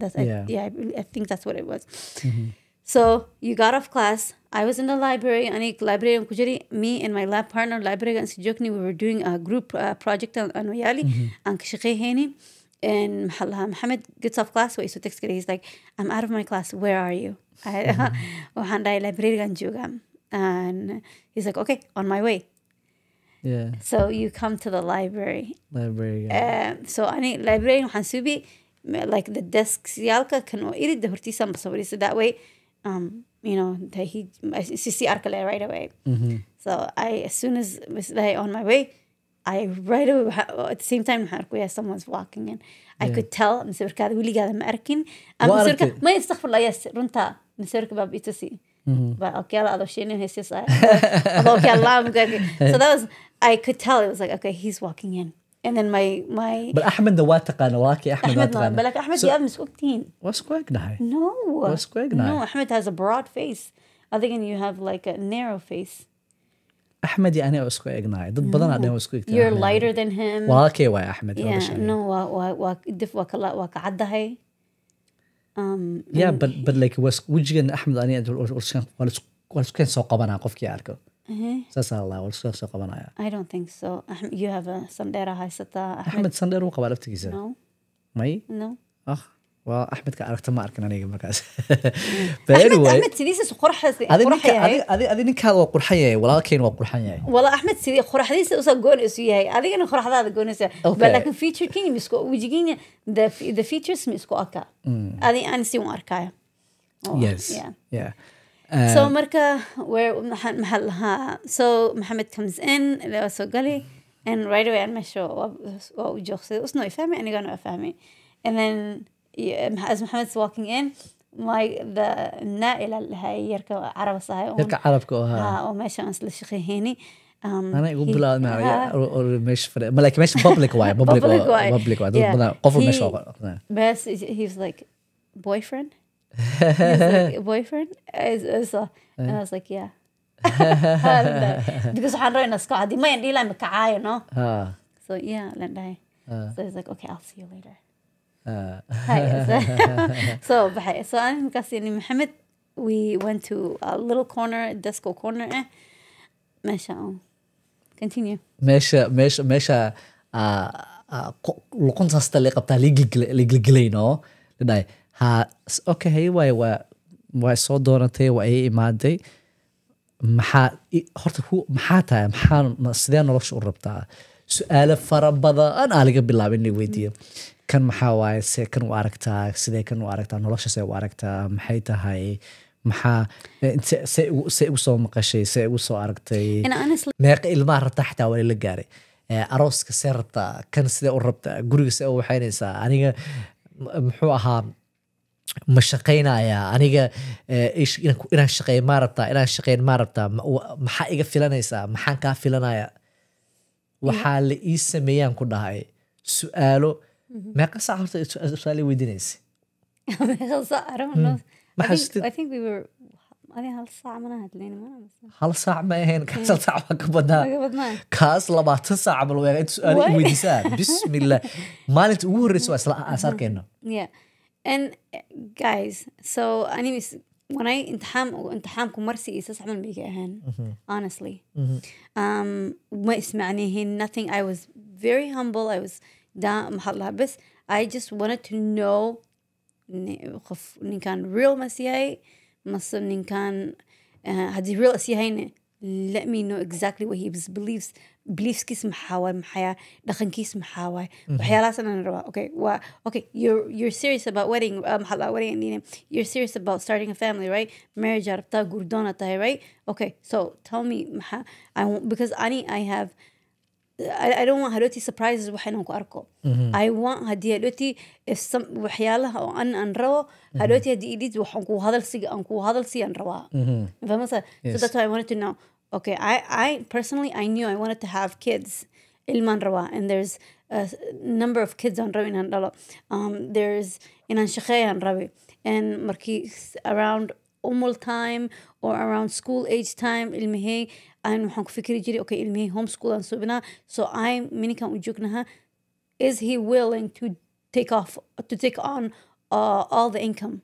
Speaker 2: that's, I, yeah. yeah, I, I think that's what it was. Mm -hmm. So you got off class. I was in the library. Anik library ku jiri. Me and my lab partner library gan sijokni. We were doing a group uh, project on Noyali. Mm-hmm. An kishakeheni. And Mohammed gets off class. Wait, so text He's like, I'm out of my class. Where are you? Waxaan mm-hmm. <laughs> oh, dhahay library gan joogaa. And he's like, okay, on my way. Yeah. So you come to the library. Library. Yeah. Uh, so ani library waxaan like the desks yaalka kan oo iridda hortiisaan basawirisa that way um, you know, that he she see Arkale right away. Mm-hmm. So I, as soon as I on my way, I right away at the same time حركويا someone's walking in. I yeah. could tell I'm Will مسافر ولي My ما أركن مسافر ما يستغفر الله يس رنتا مسافر باب إتسي but okay Allah he's just like, okay Allah so that was I could tell it was like okay he's walking in and then my my بل
Speaker 1: احمد نواتق انا واكي احمد احمد نواتق بالك احمد so, يابن
Speaker 2: سكوك تين وسكوك نهاي no وسكوك نهاي no احمد has a broad face other than you have like a narrow face
Speaker 1: احمد يعني وسكوك نهاي ضد بدن انا وسكوك you're
Speaker 2: lighter than him واكي واي احمد yeah no ودف وكلا وك عدهي um yeah
Speaker 1: but but like وجهن احمد انا ورسكان سو قبنا قفكي اركو saasaanalaaasoo qabanaya axmed sandheer wuu qabaa laftigiisa may waa axmedka aragta ma arkin aniga markaas adi ninkaada waa qurxan yahay walaalkayn waa qurxan yahay
Speaker 2: wala axmed sidii qoraxdiisa usaa goonaysu yahay adigana qoraxdaada goonaysa laakin featurekini ma isku wejigiina the features ma isku arkaa adi anisi un arkaya oh, yes yeah, yeah so uh, marka maxaa lahaa so maxamed comes in ilaa soo gali and right away aan meesha waa u joogsaday usna way fahmay anigana waa fahmay and then as maxamed's walking in na ilaa lahay yarka carabas ahay yarka carabka ahaa oo meesha aan isla shaqeyhayni um, ana igu
Speaker 1: bilaabmalike meesha public <laughs> waay public waay dad badan qof meesha
Speaker 2: bas he was like boyfriend like, <laughs> boyfriend? Uh, and I was like, yeah. <laughs>
Speaker 3: <laughs> Uh, because
Speaker 2: حرينا iska hadii ma indhi lama you know. Ah. so yeah laan dhahay so he's like okay I'll see you later ah. so baxay so I'm Maxamed we went to a little corner disco corner eh meesha uh, continue
Speaker 1: meesha meesha meesha luquntaas ta liqabtaa liigilgilay no la day. ha okay haye waay waa waa soo doonatay waa ii imaaday maxaa horta ku maxaa tahay maxaa sidee nolosha u rabtaa su-aalo fara badan aa laga bilaaba inay weydiiyo kan maxaa waaye se kan u aragtaa sidee kan u aragtaa nolosha see u aragtaa maxay tahay maxaa eh, se ugu soo maqashay se ugu soo aragtay meeqa ilmaha rabtaa xataa waa la gaaray eh, arooska see rabtaa kan sidee u rabtaa guriga see u waxaynaysaa aniga muxuu ahaa ma shaqaynaya aniga eh, inaan shaqeey maa rabtaa inaan shaqeyn maa rabtaa maxaa iga filanaysaa maxaan kaa filanaya waxaa la ii sameeyaan ku dhahay su-aalo mhm. meeqa saac horta su-aale weydiinaysa <laughs> hmm. hal saac ma ahayn <laughs> kaas saac baa ka badnaa kaas labaatan saac ma lagu eega su-aalo i bismillah maalinta ugu horreysa waa isla mm-hmm. aas arkayno
Speaker 2: and eh, guys so anyways when i intaham intaham kumarsi is as amal bika ahan honestly mm -hmm. um nothing i was very humble i was da bas i just wanted to know ni kan real masiyai masu eh, ni kan hadi real asiyai let me know exactly what he believes beliefskiis maxaa waay maxayaa dhaqankiis maxaa mm-hmm. waay waxyaalahaas inaan rabaa okay waa okay you're you're serious about wedding uh, um, maxaa wedding dhine you're serious about starting a family right marriage aa rabtaa gurdoona right okay so tell me maxaa i want because ani i have I, I don't want hadhooti surprises waxa inaan arko mm-hmm. i want haddii hadhooti waxyaalaha oo an aan rabo mm-hmm. hadhooti haddii idhid waxaan ku hadal si anku ku hadal si aan rabaa fahmasa so that's why i wanted to know Okay, I, I personally, I knew I wanted to have kids. Ilman Rawa, and there's a number of kids on Rawi Nandala. Um, there's in Anshakhay and Rawi, and Marquis around umul time or around school age time ilmihey aan waxaan Hankfikiri, fikri jiray okay ilmihey homeschool and Subina. so I'm minikan u joognaha is he willing to take off to take on uh, all the income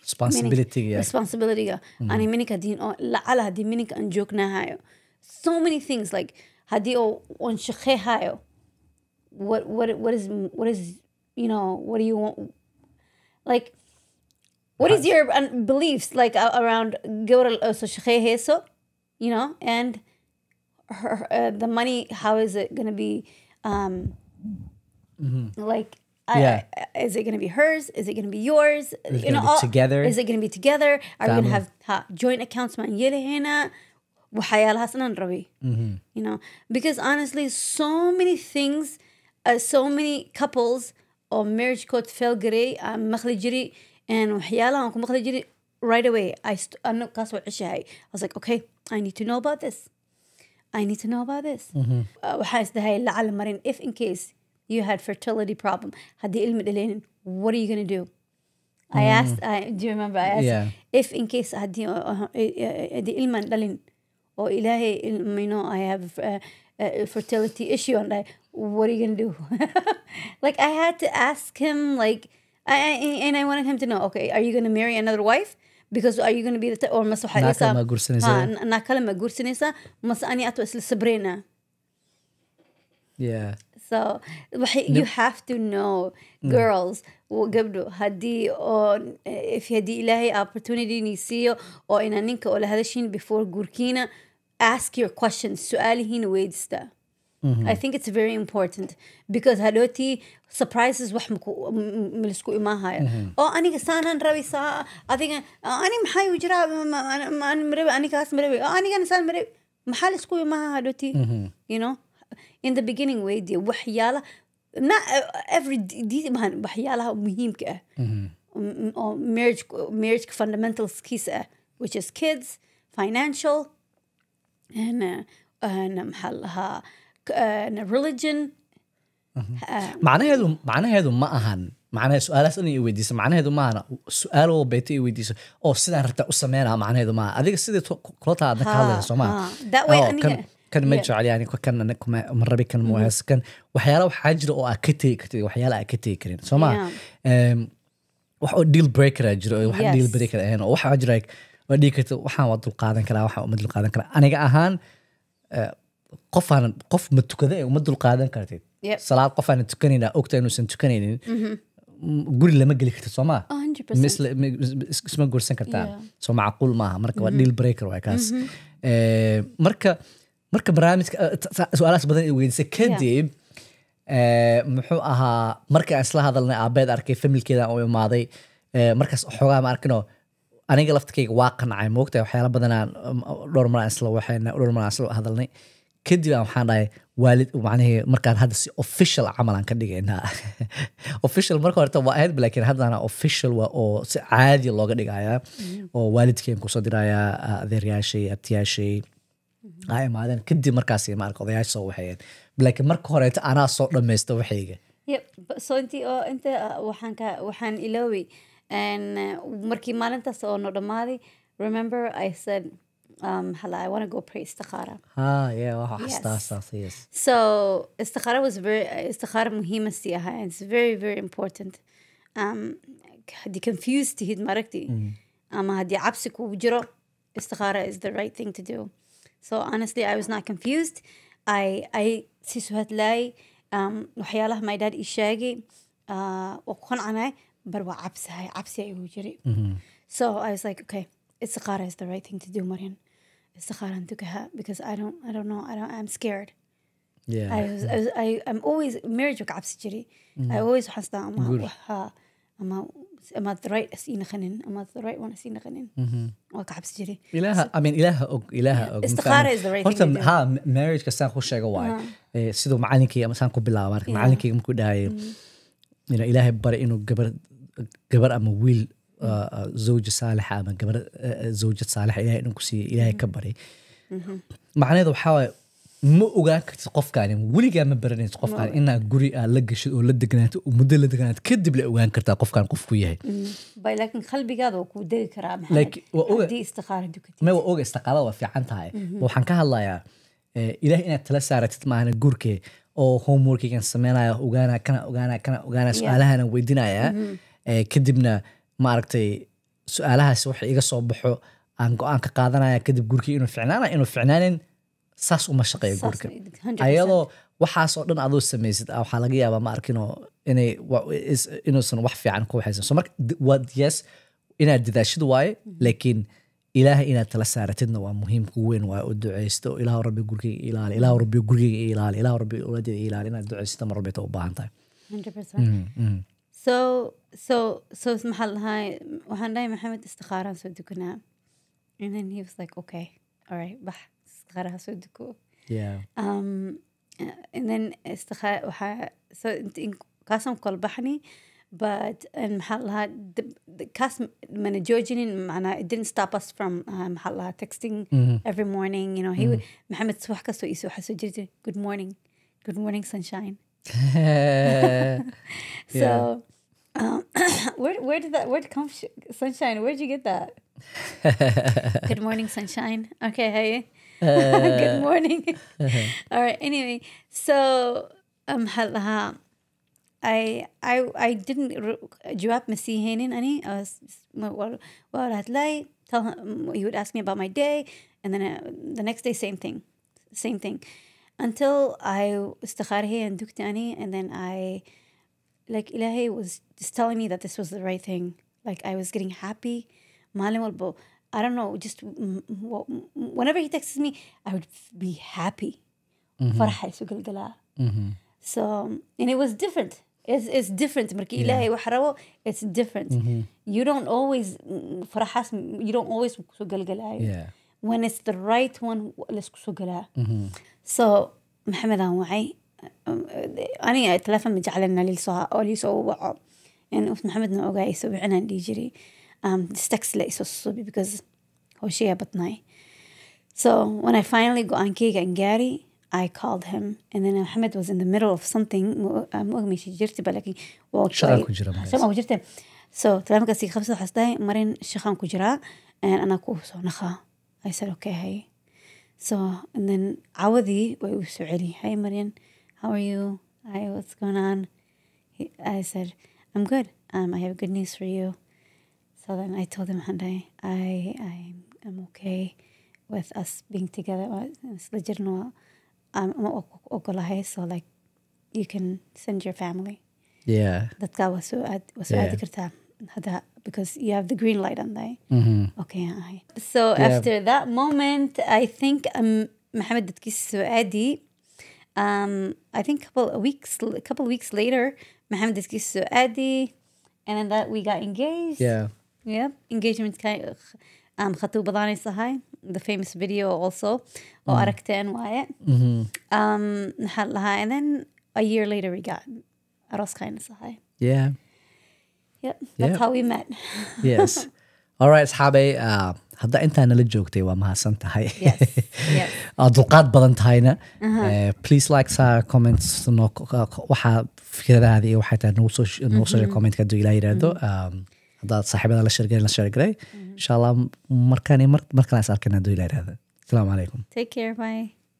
Speaker 2: responsibility responsibility ga mm-hmm. ani minika din oo oh, lacala hadii minika aan joognahayo so many things like hadii oo oh, on shaqeehayo what what what is what is you know what do you want like what is your um, beliefs like around gawra oh, so shaqeehayso you know and her, uh, the money how is it going to be um, mm -hmm. like yeah. I, I, is it going to be hers? Is it going to be yours? Is you know, all, together. Is it going to be together? Are Family. we going to have joint accounts من يلي mm-hmm. You know, because honestly, so many things, uh, so many couples or marriage court fell جري مخلي and right away. I st- uh, I was like, okay, I need to know about this. I need to know about this. وحاسة mm-hmm. هاي uh, if in case you had fertility problem had the ilm what are you going to do I mm. asked, I, do you remember? I asked yeah. if in case I had the, uh, uh, uh, ilman or ilahi, you know, I have a, fertility issue, and I, what are you gonna do? <laughs> like I had to ask him, like, I, and I wanted him to know, okay, are you gonna marry another wife? because are you going to be the or masuha waxay dhisa ma gursanaysa ha yeah so you have to know girls gabdho haddii oo haddii ilaahay opportunityni siiyo oo inaa ninka ola hadashiin before guurkiina ask your questions su-aalihiina weydiistaa Mm -hmm. I think it's very important because hadhooti surprises wax malaisku imaahayo oo aniga saanaan rabaysaa adiga aniga maxaa igu jiraa marab anigaas marabay anigana saan marabay maxaa laisku imaaha hadhooti you know in the beginning weydii waxyaala uh, waxyaalaha muhiimka ah oo mm-hmm. mm-hmm. mm, marriageka fundamentalskiisa ah uh, which is kids financial uh, maxaa um, lahaa religion mm-hmm. um,
Speaker 1: macnaheedu macnaheedu ma ahan macnaha su-aalahaas inay i weydiiso macnaheedu maahana su-aal oo i weydiiso oo sidaan rabtaa u sameynaa macnaheedu maaha adiga sidii kula taa ka hadlaysa soo maaha ah, ah kan ma jecel yani kan anaga mar rabi kan muwaaskan waxyaala waxaa jira oo aa ka tegi kartid waxyaala aa ka tegi karin soo maa wax oo deal breakera jiro wax deal breaker ahayn oo waxaa jira waa dhihi karta waxaan waa dulqaadan karaa waxaan uma dulqaadan karaa aniga ahaan qofaan qof ma tukada ee uma dulqaadan kartid salaad qofaan tukanaynaa ogta inuusan tukanaynin guri lama geli kartid soo maa isma gursan marka barnaamijkasuaalahaas eh, badan i weydisay kadib eh, muxuu ahaa markii aan isla hadalnay aabeed arkay familkeeda u imaaday eh, markaas xoogaa ma arkino aniga laftikayga waa qancay moogtahay waxyaala badanaan um, dhowr mar aan isla waxayna dhowr mar aan isla hadalnay kadib aan waxaan dhahay waalid macnihii markaan hadda si official camal aan ka dhigaynaa <laughs> official marka horta waa ahayd laakiin haddana official waa oo si caadi looga dhigayaa mm. oo waalidkeen kusoo dirayaa ah, adeeryaashay abtiyaashay ha imaadeen kadib markaas maarka odayaasha soo waxeeyeen laakiin marka horeeta anaa soo dhammaysta waxayga
Speaker 2: so intii oo inta ah, waxaan ka waxaan ilooway uh, markii maalintaas oo no dhammaaday remember i said um, hala, I want to go pray istikhara. Ah, yeah, wow, oh, yes. Hastas, yes. So istikhara was very istikhara muhim siyaha and it's very very important. Um, haddii confused tihid maragti mm. ama um, haddii cabsi kugu jiro istikhara is the right thing to do so honestly I was not confused I I si suhadlay um, waxyaalaha my dad ii uh, waa ku qancanaay bar waa cabsahay mm-hmm. so I was like okay istiqaara is the right thing to do Marian istiqaaran tukaha because I don't I don't know I don't I'm scared yeah I was, I was I, I'm always marriage waa ka cabsi mm-hmm. I always xastaa ama ama amaad right is ii naqanin amaad right one is ii naqanin waa ka cabsi
Speaker 1: i mean ilaaha og ilaaha og istikhara is the right horta ha marriageka saan uh-huh. eh, ku sheega waayo siduu macalinkii ama saan ku bilaaba marka macalinkii markuu dhahayo
Speaker 3: mm-hmm.
Speaker 1: ina ilaahay bari inuu gabar gabar ama wiil uh, uh, zawja saalixa ama gabar uh, zawjad صالح ilaahay inuu ku siiyo ilaahay ka mm-hmm. bari mm-hmm. macnaheedu ma ogaan kartid qofkaani weligaa ma baranaysid qofkaan inaa guri aad la gashid oo la degnaato muddo la degnaato kadib la ogaan kartaa qofkaan qofku yahay
Speaker 3: mm.
Speaker 2: laakiin qalbigaada oga
Speaker 1: istiqaalada waa fiican tahay mhm. waxaan ka hadlayaa ilaah inaad tala saaratid maahana guurkee oo homeworkigan sameynaya ogaana kana ogaana kana ogaana su-aalahana weydinaya mhm. kadibna maaragtay su-aalahaas waxa iga soo baxo aan go-aan ka qaadanaya kadib gurkii inuu ficnaana inuu ficnaanin saas uma shaqeeya guurka ayadoo waxaas dhan adoo samaysid waxaa laga yaaba ma arkinoo inuusan wax fiican ku waxaysan so marka yes inaad didaashid waaye mm-hmm. laakiin ilaaha inaad tala saaratidna waa muhiim ku weyn waa u duceysto ilaah rabbi gurigayga ilaali ilaah rabbi gurigayga ilaali ilaah rabbi owladayda ilaali inaad duceysata mar walbayta u baahan tahay
Speaker 2: mm, mm. so so so maxaa lahay waxaan dhahay maxamed istikhaaraan soo dukanaa and then he was like okay all right bax غراسو دكو yeah um uh, and then استخا وح so قاسم قلبحني but محلها um، كاس من جوجين معنا it didn't stop us from محلها um، texting mm-hmm. every morning you know he would mm-hmm. محمد سوح كسو يسوح سجل good morning good morning sunshine <laughs> so um, <coughs> where where did that where did come sunshine where did you get that <laughs> good morning sunshine okay hey uh, <laughs> Good morning. <laughs> Uh-huh. <laughs> All right. Anyway, so um I I I didn't جواب مسيحين أني I was at light. tell him um, he would ask me about my day and then I, uh, the next day same thing same thing until I استخار and اندوكت أني and then I like إلهي was just telling me that this was the right thing like I was getting happy ما I don't know, just whenever he texts me, I would be happy. Mm-hmm. mm-hmm. So, and it was different. It's, it's different. Yeah. It's different. Mm-hmm. You don't always, mm, mm, you don't always yeah. when it's the right one. Mm-hmm. So, محمد معي أنا أتلفى مجعلنا للصها أولي سو يعني محمد نوعي سو عنا اللي يجري um, this textile is so subi because Hoshea oh, Batnai. So when I finally got Ankig and Gary, I called him, and then Ahmed was in the middle of something. Um, so كلامك سي خمسة حسداي مرين شخام كجرا and أنا كوسو نخا I said okay hey so and then عوضي ويوسو علي hey Marian, how are you hi what's going on I said I'm good um, I have good news for you so then I told him, honey, I, I am okay with us being together. It's legit, I'm okay. So like, you can send your family. Yeah. Dadka wasu because you have the green light on there. Mm -hmm. Okay, I. So yeah. after that moment, I think um, Mohammed dadki Suadi. Um, I think couple weeks, a couple weeks later, Mohammed dadki Suadi, and then that we got engaged. Yeah. Yep. Engagement kay uh, um, khatuubadaanay sahay the famous video also oo aragteen waaye um, maxaa lahaa and then a year later we got arooskayna sahay yeah yep that's yep. how we met <laughs> yes
Speaker 1: alright asxaabey uh, hadda intaa nala joogtay waa mahadsan tahay <laughs> aad dulqaad badan tahayna uh-huh. eh, please likes comments waxaa fikradahaada iyo waxay tahay nagu soo mm-hmm. sheeg comment haduu ilaa yidhaahdo um, هذا صاحبي هذا الشرقي ان شاء الله مركاني مرك مركاني سالكنا دويلير هذا السلام عليكم
Speaker 2: take care bye